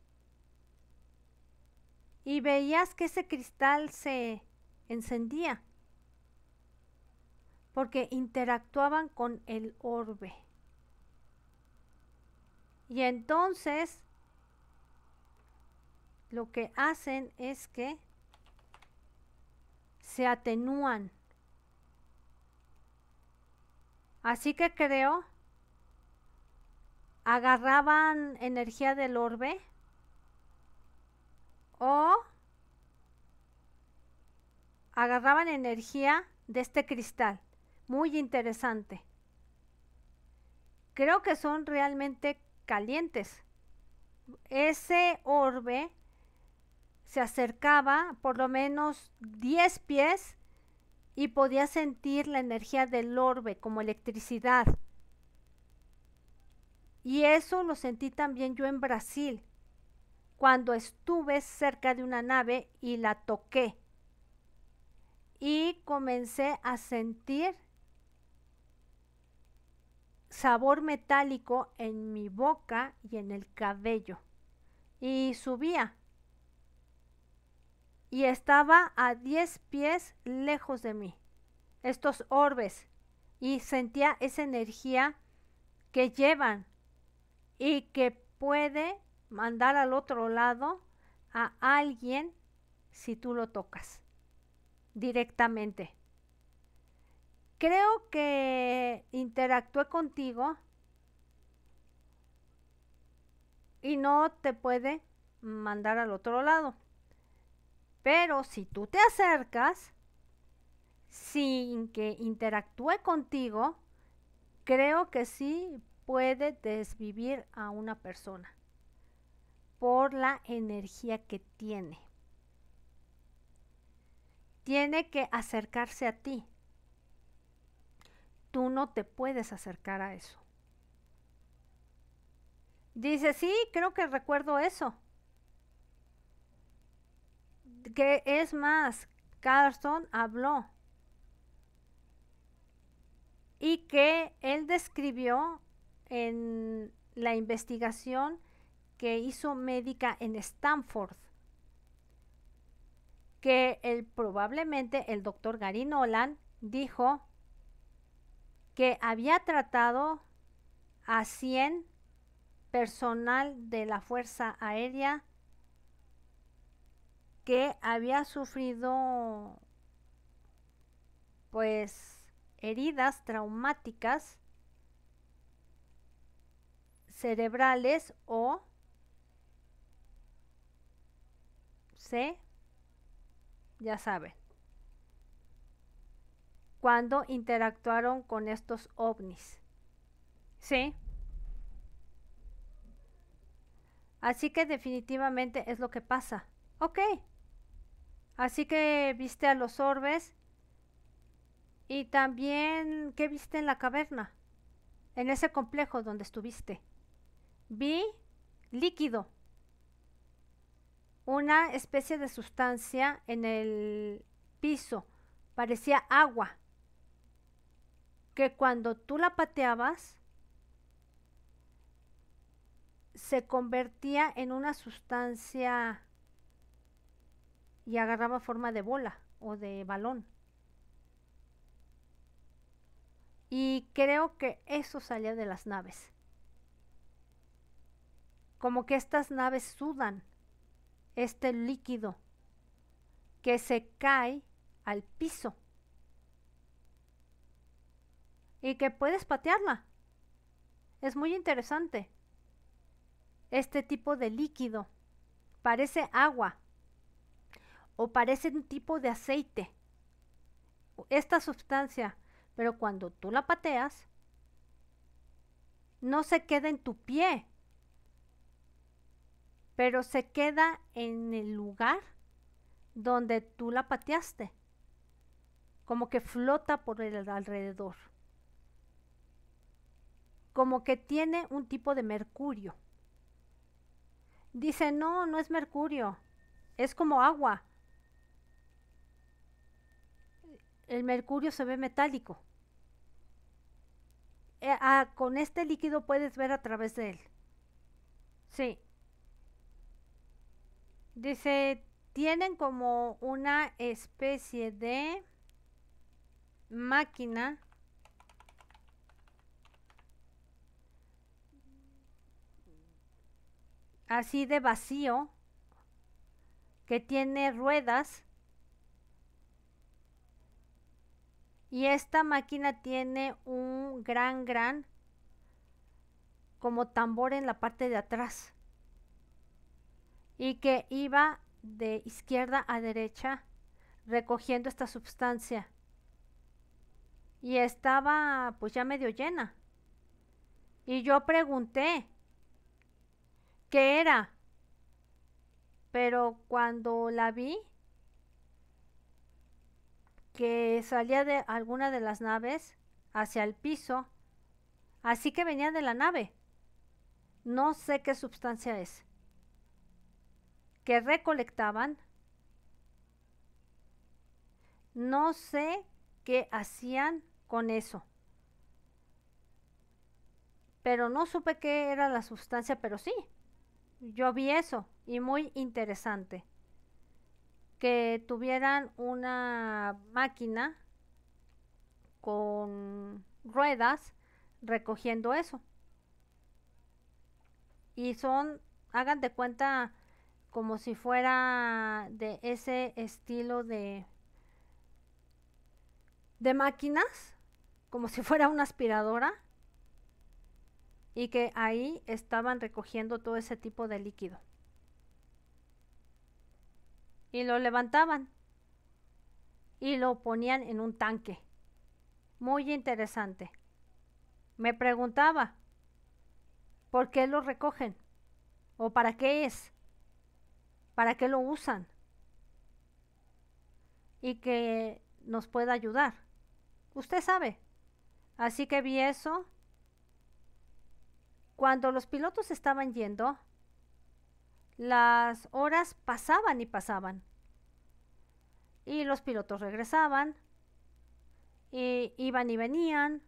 y veías que ese cristal se encendía porque interactuaban con el orbe. Y entonces lo que hacen es que se atenúan. Así que creo, agarraban energía del orbe o agarraban energía de este cristal. Muy interesante. Creo que son realmente calientes. Ese orbe se acercaba por lo menos 10 pies y podía sentir la energía del orbe como electricidad. Y eso lo sentí también yo en Brasil, cuando estuve cerca de una nave y la toqué. Y comencé a sentir sabor metálico en mi boca y en el cabello. Y subía y estaba a diez pies lejos de mí, estos orbes, y sentía esa energía que llevan y que puede mandar al otro lado a alguien si tú lo tocas directamente. Creo que interactué contigo y no te puede mandar al otro lado. Pero si tú te acercas sin que interactúe contigo, creo que sí puede desvivir a una persona por la energía que tiene. Tiene que acercarse a ti. Tú no te puedes acercar a eso. Dice, sí, creo que recuerdo eso que es más, Carson habló y que él describió en la investigación que hizo médica en Stanford que él probablemente el doctor Gary Nolan dijo que había tratado a 100 personal de la Fuerza Aérea que había sufrido pues heridas traumáticas cerebrales o se ya saben, cuando interactuaron con estos ovnis. ¿Sí? Así que definitivamente es lo que pasa. Ok, Así que viste a los orbes y también qué viste en la caverna, en ese complejo donde estuviste. Vi líquido, una especie de sustancia en el piso, parecía agua, que cuando tú la pateabas se convertía en una sustancia y agarraba forma de bola o de balón. Y creo que eso salía de las naves. Como que estas naves sudan este líquido que se cae al piso y que puedes patearla. Es muy interesante. Este tipo de líquido parece agua, o parece un tipo de aceite. Esta sustancia, pero cuando tú la pateas, no se queda en tu pie, pero se queda en el lugar donde tú la pateaste, como que flota por el alrededor, como que tiene un tipo de mercurio. Dice, no, no es mercurio, es como agua. el mercurio se ve metálico. Eh, ah, con este líquido puedes ver a través de él. Sí. Dice, tienen como una especie de máquina así de vacío que tiene ruedas Y esta máquina tiene un gran, gran como tambor en la parte de atrás. Y que iba de izquierda a derecha recogiendo esta sustancia. Y estaba pues ya medio llena. Y yo pregunté qué era. Pero cuando la vi, que salía de alguna de las naves hacia el piso, así que venía de la nave. No sé qué sustancia es. Que recolectaban. No sé qué hacían con eso. Pero no supe qué era la sustancia, pero sí. Yo vi eso y muy interesante que tuvieran una máquina con ruedas recogiendo eso. Y son, hagan de cuenta, como si fuera de ese estilo de, de máquinas, como si fuera una aspiradora, y que ahí estaban recogiendo todo ese tipo de líquido y lo levantaban y lo ponían en un tanque. Muy interesante. Me preguntaba, ¿por qué lo recogen? ¿O para qué es? ¿Para qué lo usan? Y que nos pueda ayudar. Usted sabe. Así que vi eso. Cuando los pilotos estaban yendo, las horas pasaban y pasaban. Y los pilotos regresaban, y iban y venían.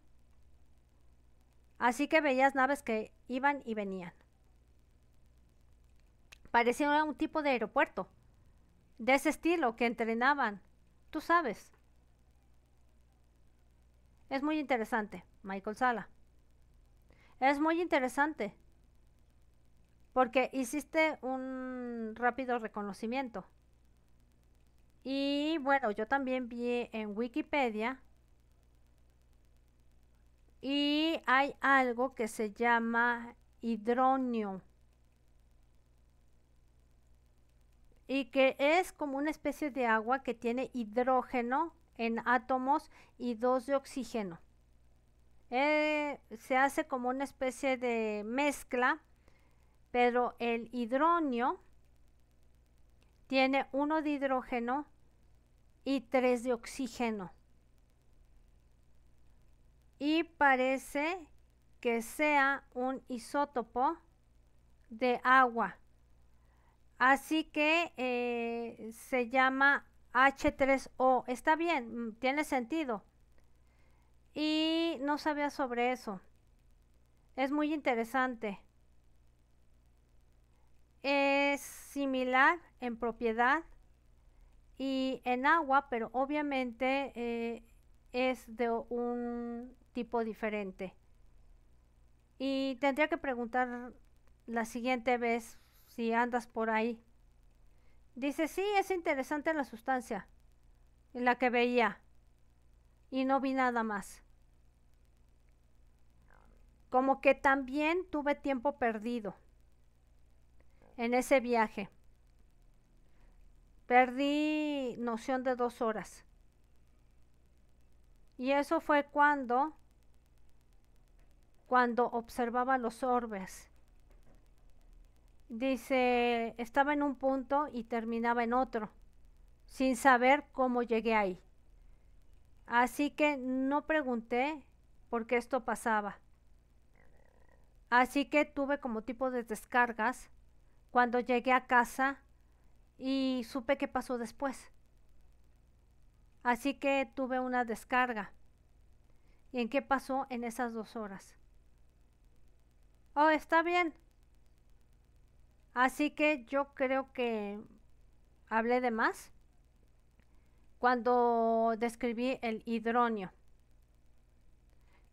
Así que veías naves que iban y venían. Parecía un tipo de aeropuerto, de ese estilo que entrenaban, tú sabes. Es muy interesante, Michael Sala. Es muy interesante porque hiciste un rápido reconocimiento. Y bueno, yo también vi en Wikipedia y hay algo que se llama hidronio y que es como una especie de agua que tiene hidrógeno en átomos y dos de oxígeno. Eh, se hace como una especie de mezcla pero el hidronio tiene uno de hidrógeno y tres de oxígeno. Y parece que sea un isótopo de agua. Así que eh, se llama H3O. Está bien, mm, tiene sentido. Y no sabía sobre eso. Es muy interesante es similar en propiedad y en agua, pero obviamente eh, es de un tipo diferente. Y tendría que preguntar la siguiente vez si andas por ahí. Dice, sí, es interesante la sustancia, en la que veía. Y no vi nada más. Como que también tuve tiempo perdido en ese viaje. Perdí noción de dos horas. Y eso fue cuando, cuando observaba los orbes. Dice, estaba en un punto y terminaba en otro, sin saber cómo llegué ahí. Así que no pregunté por qué esto pasaba. Así que tuve como tipo de descargas cuando llegué a casa y supe qué pasó después. Así que tuve una descarga. ¿Y en qué pasó en esas dos horas? Oh, está bien. Así que yo creo que hablé de más cuando describí el hidronio.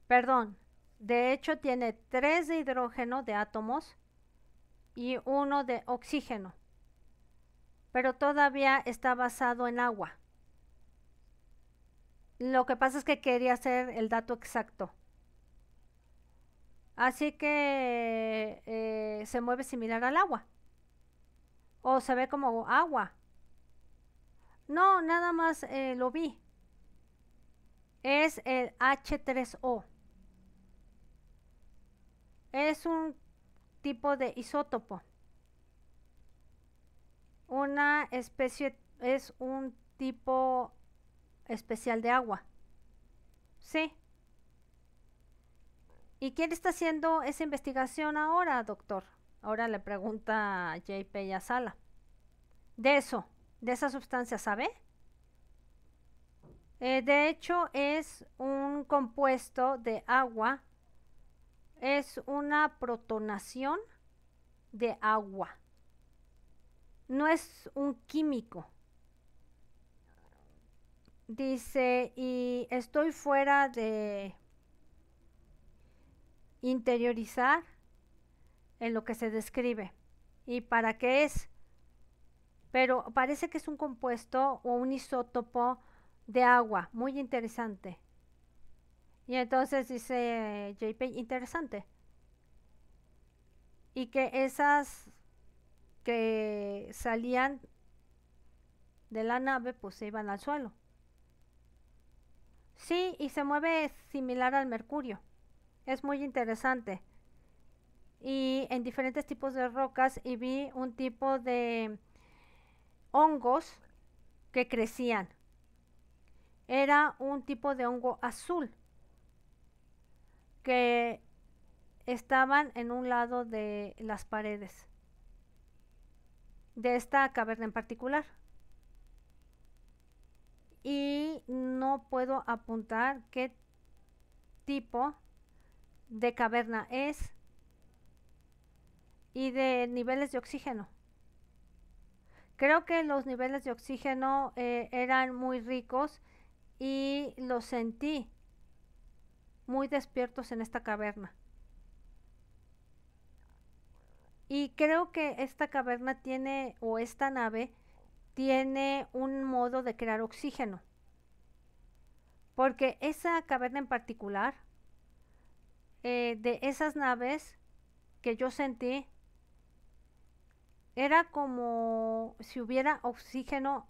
Perdón, de hecho tiene tres de hidrógeno de átomos y uno de oxígeno, pero todavía está basado en agua. Lo que pasa es que quería hacer el dato exacto. Así que eh, se mueve similar al agua. O se ve como agua. No, nada más eh, lo vi. Es el H3O. Es un tipo de isótopo. Una especie es un tipo especial de agua. Sí. ¿Y quién está haciendo esa investigación ahora, doctor? Ahora le pregunta JP Yasala. De eso, de esa sustancia, ¿sabe? Eh, de hecho, es un compuesto de agua es una protonación de agua. No es un químico. Dice, y estoy fuera de interiorizar en lo que se describe. ¿Y para qué es? Pero parece que es un compuesto o un isótopo de agua. Muy interesante. Y entonces dice JP, interesante. Y que esas que salían de la nave pues se iban al suelo. Sí, y se mueve similar al mercurio. Es muy interesante. Y en diferentes tipos de rocas y vi un tipo de hongos que crecían. Era un tipo de hongo azul que estaban en un lado de las paredes de esta caverna en particular. Y no puedo apuntar qué tipo de caverna es y de niveles de oxígeno. Creo que los niveles de oxígeno eh, eran muy ricos y lo sentí muy despiertos en esta caverna. Y creo que esta caverna tiene, o esta nave, tiene un modo de crear oxígeno. Porque esa caverna en particular, eh, de esas naves que yo sentí, era como si hubiera oxígeno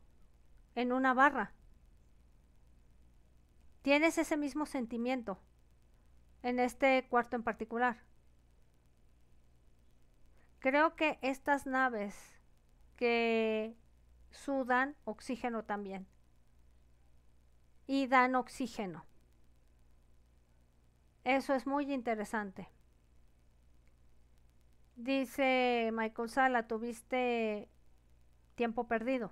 en una barra. Tienes ese mismo sentimiento en este cuarto en particular. Creo que estas naves que sudan oxígeno también y dan oxígeno. Eso es muy interesante. Dice Michael Sala, tuviste tiempo perdido.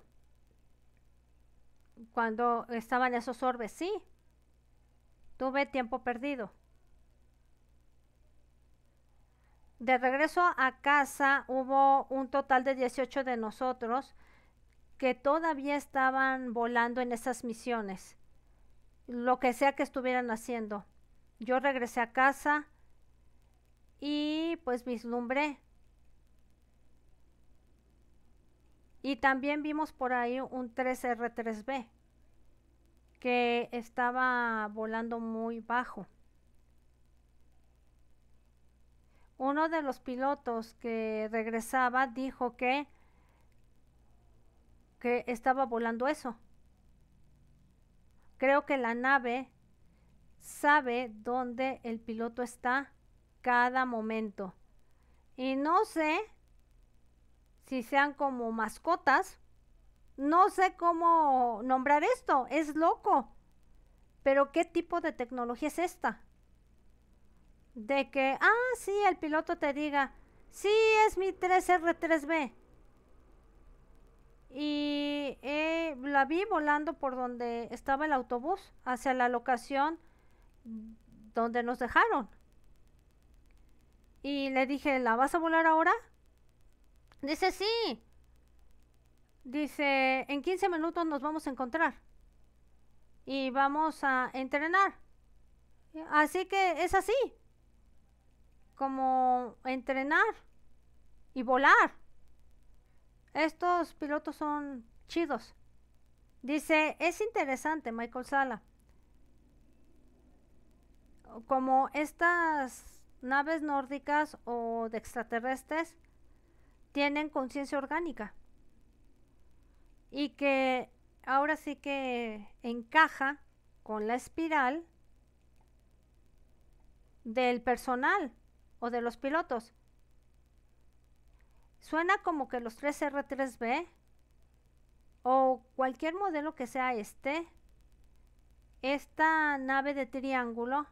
Cuando estaban esos orbes, sí. Tuve tiempo perdido. De regreso a casa hubo un total de 18 de nosotros que todavía estaban volando en esas misiones, lo que sea que estuvieran haciendo. Yo regresé a casa y pues vislumbré. Y también vimos por ahí un 3R3B que estaba volando muy bajo. Uno de los pilotos que regresaba dijo que, que estaba volando eso. Creo que la nave sabe dónde el piloto está cada momento. Y no sé si sean como mascotas. No sé cómo nombrar esto. Es loco. Pero ¿qué tipo de tecnología es esta? de que, ah, sí, el piloto te diga, sí, es mi 3R3B. Y eh, la vi volando por donde estaba el autobús, hacia la locación donde nos dejaron. Y le dije, ¿la vas a volar ahora? Dice, sí. Dice, en 15 minutos nos vamos a encontrar. Y vamos a entrenar. Así que es así como entrenar y volar. Estos pilotos son chidos. Dice, es interesante Michael Sala, como estas naves nórdicas o de extraterrestres tienen conciencia orgánica y que ahora sí que encaja con la espiral del personal de los pilotos. Suena como que los 3R3B o cualquier modelo que sea este, esta nave de triángulo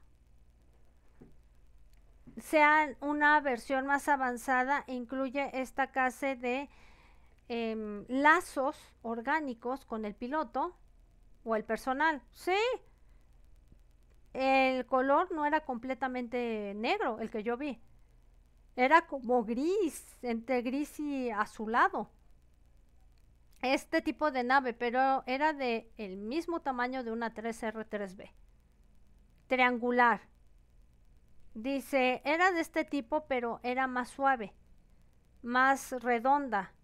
sea una versión más avanzada, e incluye esta clase de em, lazos orgánicos con el piloto o el personal. Sí, el color no era completamente negro, el que yo vi. Era como gris, entre gris y azulado. Este tipo de nave, pero era de el mismo tamaño de una 3R3B. Triangular. Dice, era de este tipo, pero era más suave, más redonda,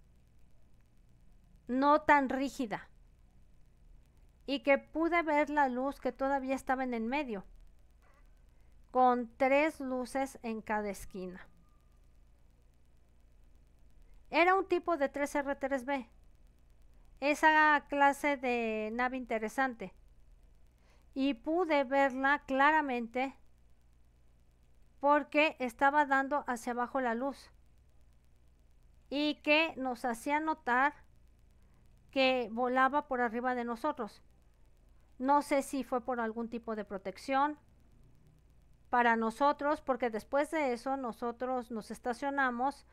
no tan rígida y que pude ver la luz que todavía estaba en el medio, con tres luces en cada esquina. Era un tipo de 3R3B, esa clase de nave interesante, y pude verla claramente porque estaba dando hacia abajo la luz y que nos hacía notar que volaba por arriba de nosotros. No sé si fue por algún tipo de protección para nosotros, porque después de eso nosotros nos estacionamos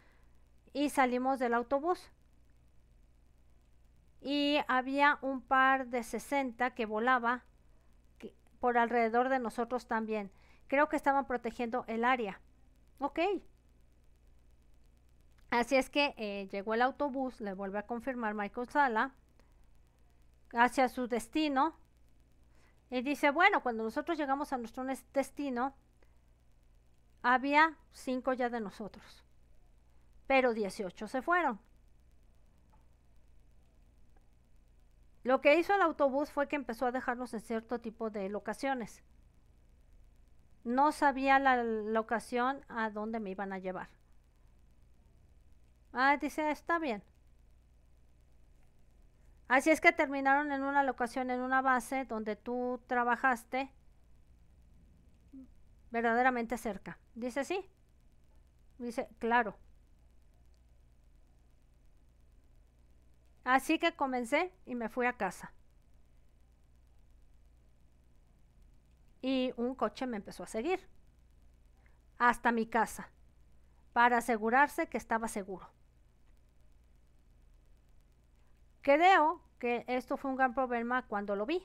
y salimos del autobús. Y había un par de 60 que volaba por alrededor de nosotros también. Creo que estaban protegiendo el área. Ok. Así es que eh, llegó el autobús, le vuelve a confirmar Michael Sala, hacia su destino y dice, bueno, cuando nosotros llegamos a nuestro destino, había cinco ya de nosotros, pero 18 se fueron. Lo que hizo el autobús fue que empezó a dejarnos en cierto tipo de locaciones. No sabía la locación a dónde me iban a llevar. Ah, dice, está bien. Así es que terminaron en una locación, en una base donde tú trabajaste verdaderamente cerca. Dice sí. Dice, claro. Así que comencé y me fui a casa. Y un coche me empezó a seguir hasta mi casa para asegurarse que estaba seguro. Creo que esto fue un gran problema cuando lo vi.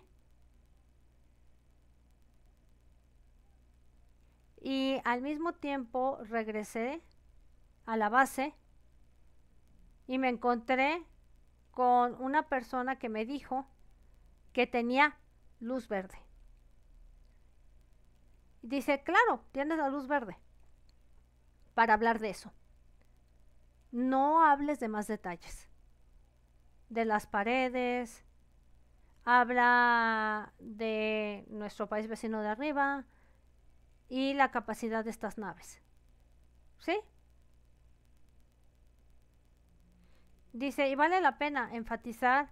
Y al mismo tiempo regresé a la base y me encontré con una persona que me dijo que tenía luz verde. Dice, claro, tienes la luz verde para hablar de eso. No hables de más detalles de las paredes, habla de nuestro país vecino de arriba y la capacidad de estas naves. ¿Sí? Dice, y vale la pena enfatizar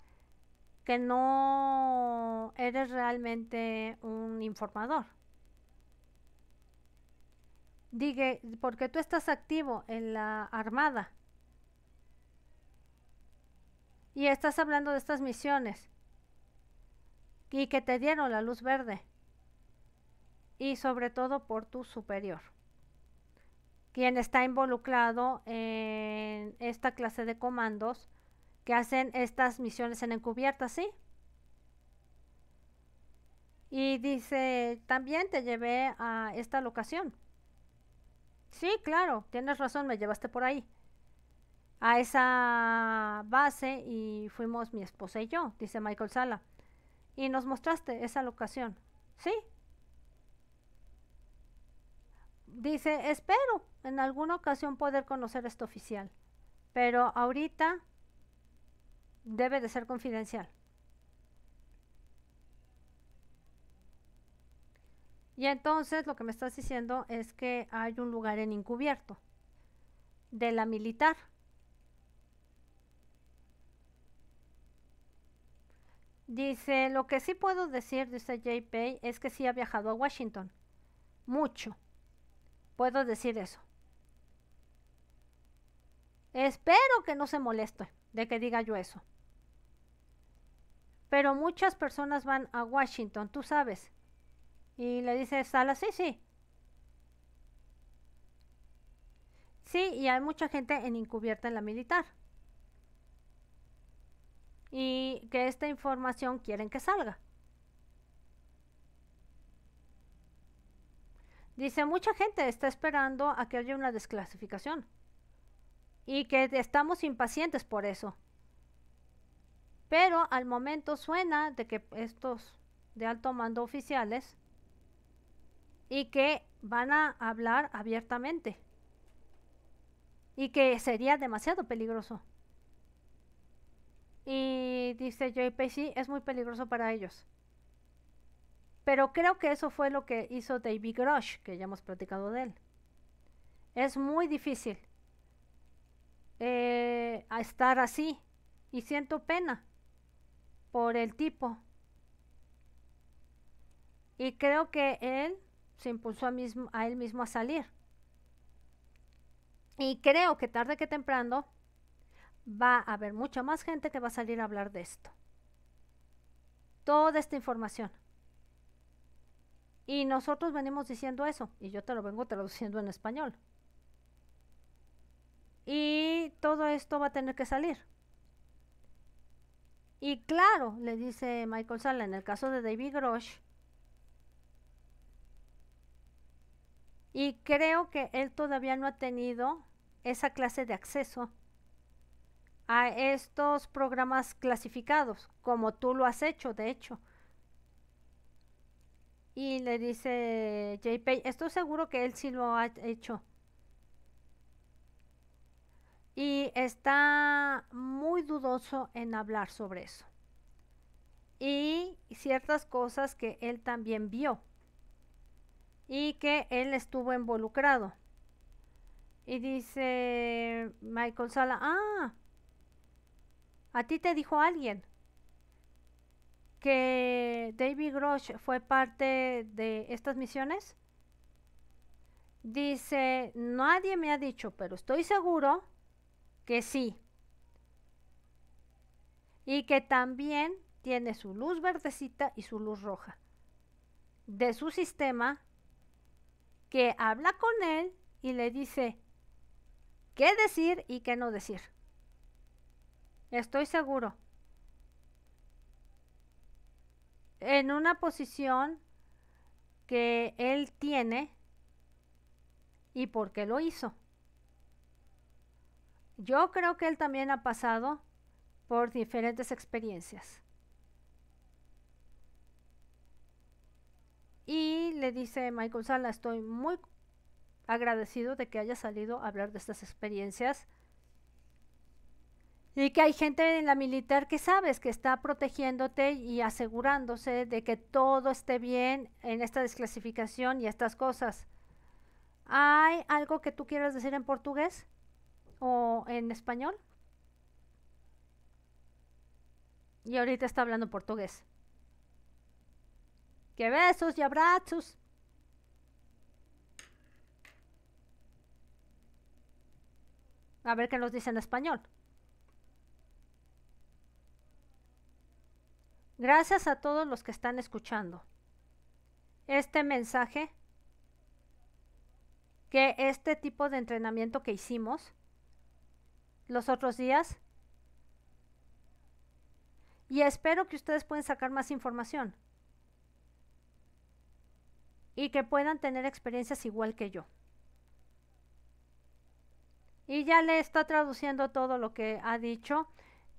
que no eres realmente un informador. Digue, porque tú estás activo en la armada y estás hablando de estas misiones. Y que te dieron la luz verde. Y sobre todo por tu superior. Quien está involucrado en esta clase de comandos que hacen estas misiones en encubierta, ¿sí? Y dice, también te llevé a esta locación. Sí, claro, tienes razón, me llevaste por ahí a esa base y fuimos mi esposa y yo, dice Michael Sala. Y nos mostraste esa locación. ¿Sí? Dice, espero en alguna ocasión poder conocer esto oficial, pero ahorita debe de ser confidencial. Y entonces lo que me estás diciendo es que hay un lugar en encubierto de la militar Dice, lo que sí puedo decir, dice Pay, es que sí ha viajado a Washington. Mucho. Puedo decir eso. Espero que no se moleste de que diga yo eso. Pero muchas personas van a Washington, tú sabes. Y le dice Sala, sí, sí. Sí, y hay mucha gente en encubierta en la militar y que esta información quieren que salga. Dice, mucha gente está esperando a que haya una desclasificación y que estamos impacientes por eso. Pero al momento suena de que estos de alto mando oficiales y que van a hablar abiertamente y que sería demasiado peligroso. Y dice JPC, es muy peligroso para ellos. Pero creo que eso fue lo que hizo David Grosh, que ya hemos platicado de él. Es muy difícil eh, estar así y siento pena por el tipo. Y creo que él se impulsó a él mismo a salir. Y creo que tarde que temprano va a haber mucha más gente que va a salir a hablar de esto. Toda esta información. Y nosotros venimos diciendo eso, y yo te lo vengo traduciendo en español. Y todo esto va a tener que salir. Y claro, le dice Michael Sala, en el caso de David Grosh, y creo que él todavía no ha tenido esa clase de acceso a estos programas clasificados, como tú lo has hecho, de hecho. Y le dice JP, estoy seguro que él sí lo ha hecho. Y está muy dudoso en hablar sobre eso. Y ciertas cosas que él también vio. Y que él estuvo involucrado. Y dice Michael Sala, ah, ¿A ti te dijo alguien que David Grosh fue parte de estas misiones? Dice, nadie me ha dicho, pero estoy seguro que sí. Y que también tiene su luz verdecita y su luz roja de su sistema que habla con él y le dice qué decir y qué no decir. Estoy seguro. En una posición que él tiene y por qué lo hizo. Yo creo que él también ha pasado por diferentes experiencias. Y le dice Michael Sala, estoy muy agradecido de que haya salido a hablar de estas experiencias y que hay gente en la militar que sabes que está protegiéndote y asegurándose de que todo esté bien en esta desclasificación y estas cosas. ¿Hay algo que tú quieras decir en portugués o en español? Y ahorita está hablando portugués. Que besos y abrazos. A ver qué nos dice en español. Gracias a todos los que están escuchando. Este mensaje, que este tipo de entrenamiento que hicimos los otros días, y espero que ustedes puedan sacar más información y que puedan tener experiencias igual que yo. Y ya le está traduciendo todo lo que ha dicho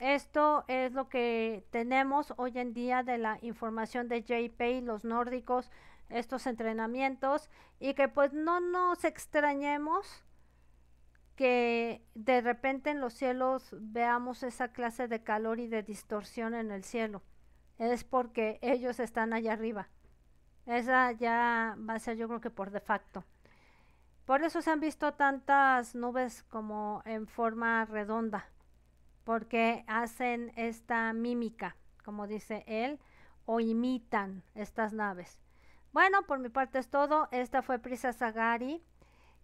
esto es lo que tenemos hoy en día de la información de y los nórdicos, estos entrenamientos y que pues no nos extrañemos que de repente en los cielos veamos esa clase de calor y de distorsión en el cielo. Es porque ellos están allá arriba. Esa ya va a ser yo creo que por de facto. Por eso se han visto tantas nubes como en forma redonda porque hacen esta mímica, como dice él, o imitan estas naves. Bueno, por mi parte es todo. Esta fue Prisa Sagari.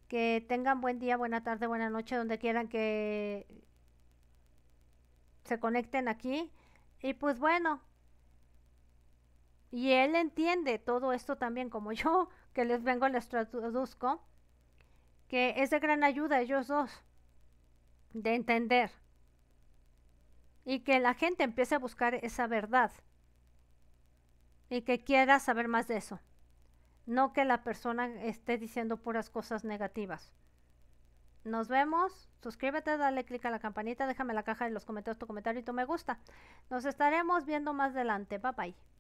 Que tengan buen día, buena tarde, buena noche, donde quieran que se conecten aquí. Y pues bueno, y él entiende todo esto también como yo, que les vengo, les traduzco, que es de gran ayuda ellos dos de entender y que la gente empiece a buscar esa verdad y que quiera saber más de eso. No que la persona esté diciendo puras cosas negativas. Nos vemos. Suscríbete, dale clic a la campanita, déjame la caja de los comentarios tu comentario y tu me gusta. Nos estaremos viendo más adelante. Bye bye.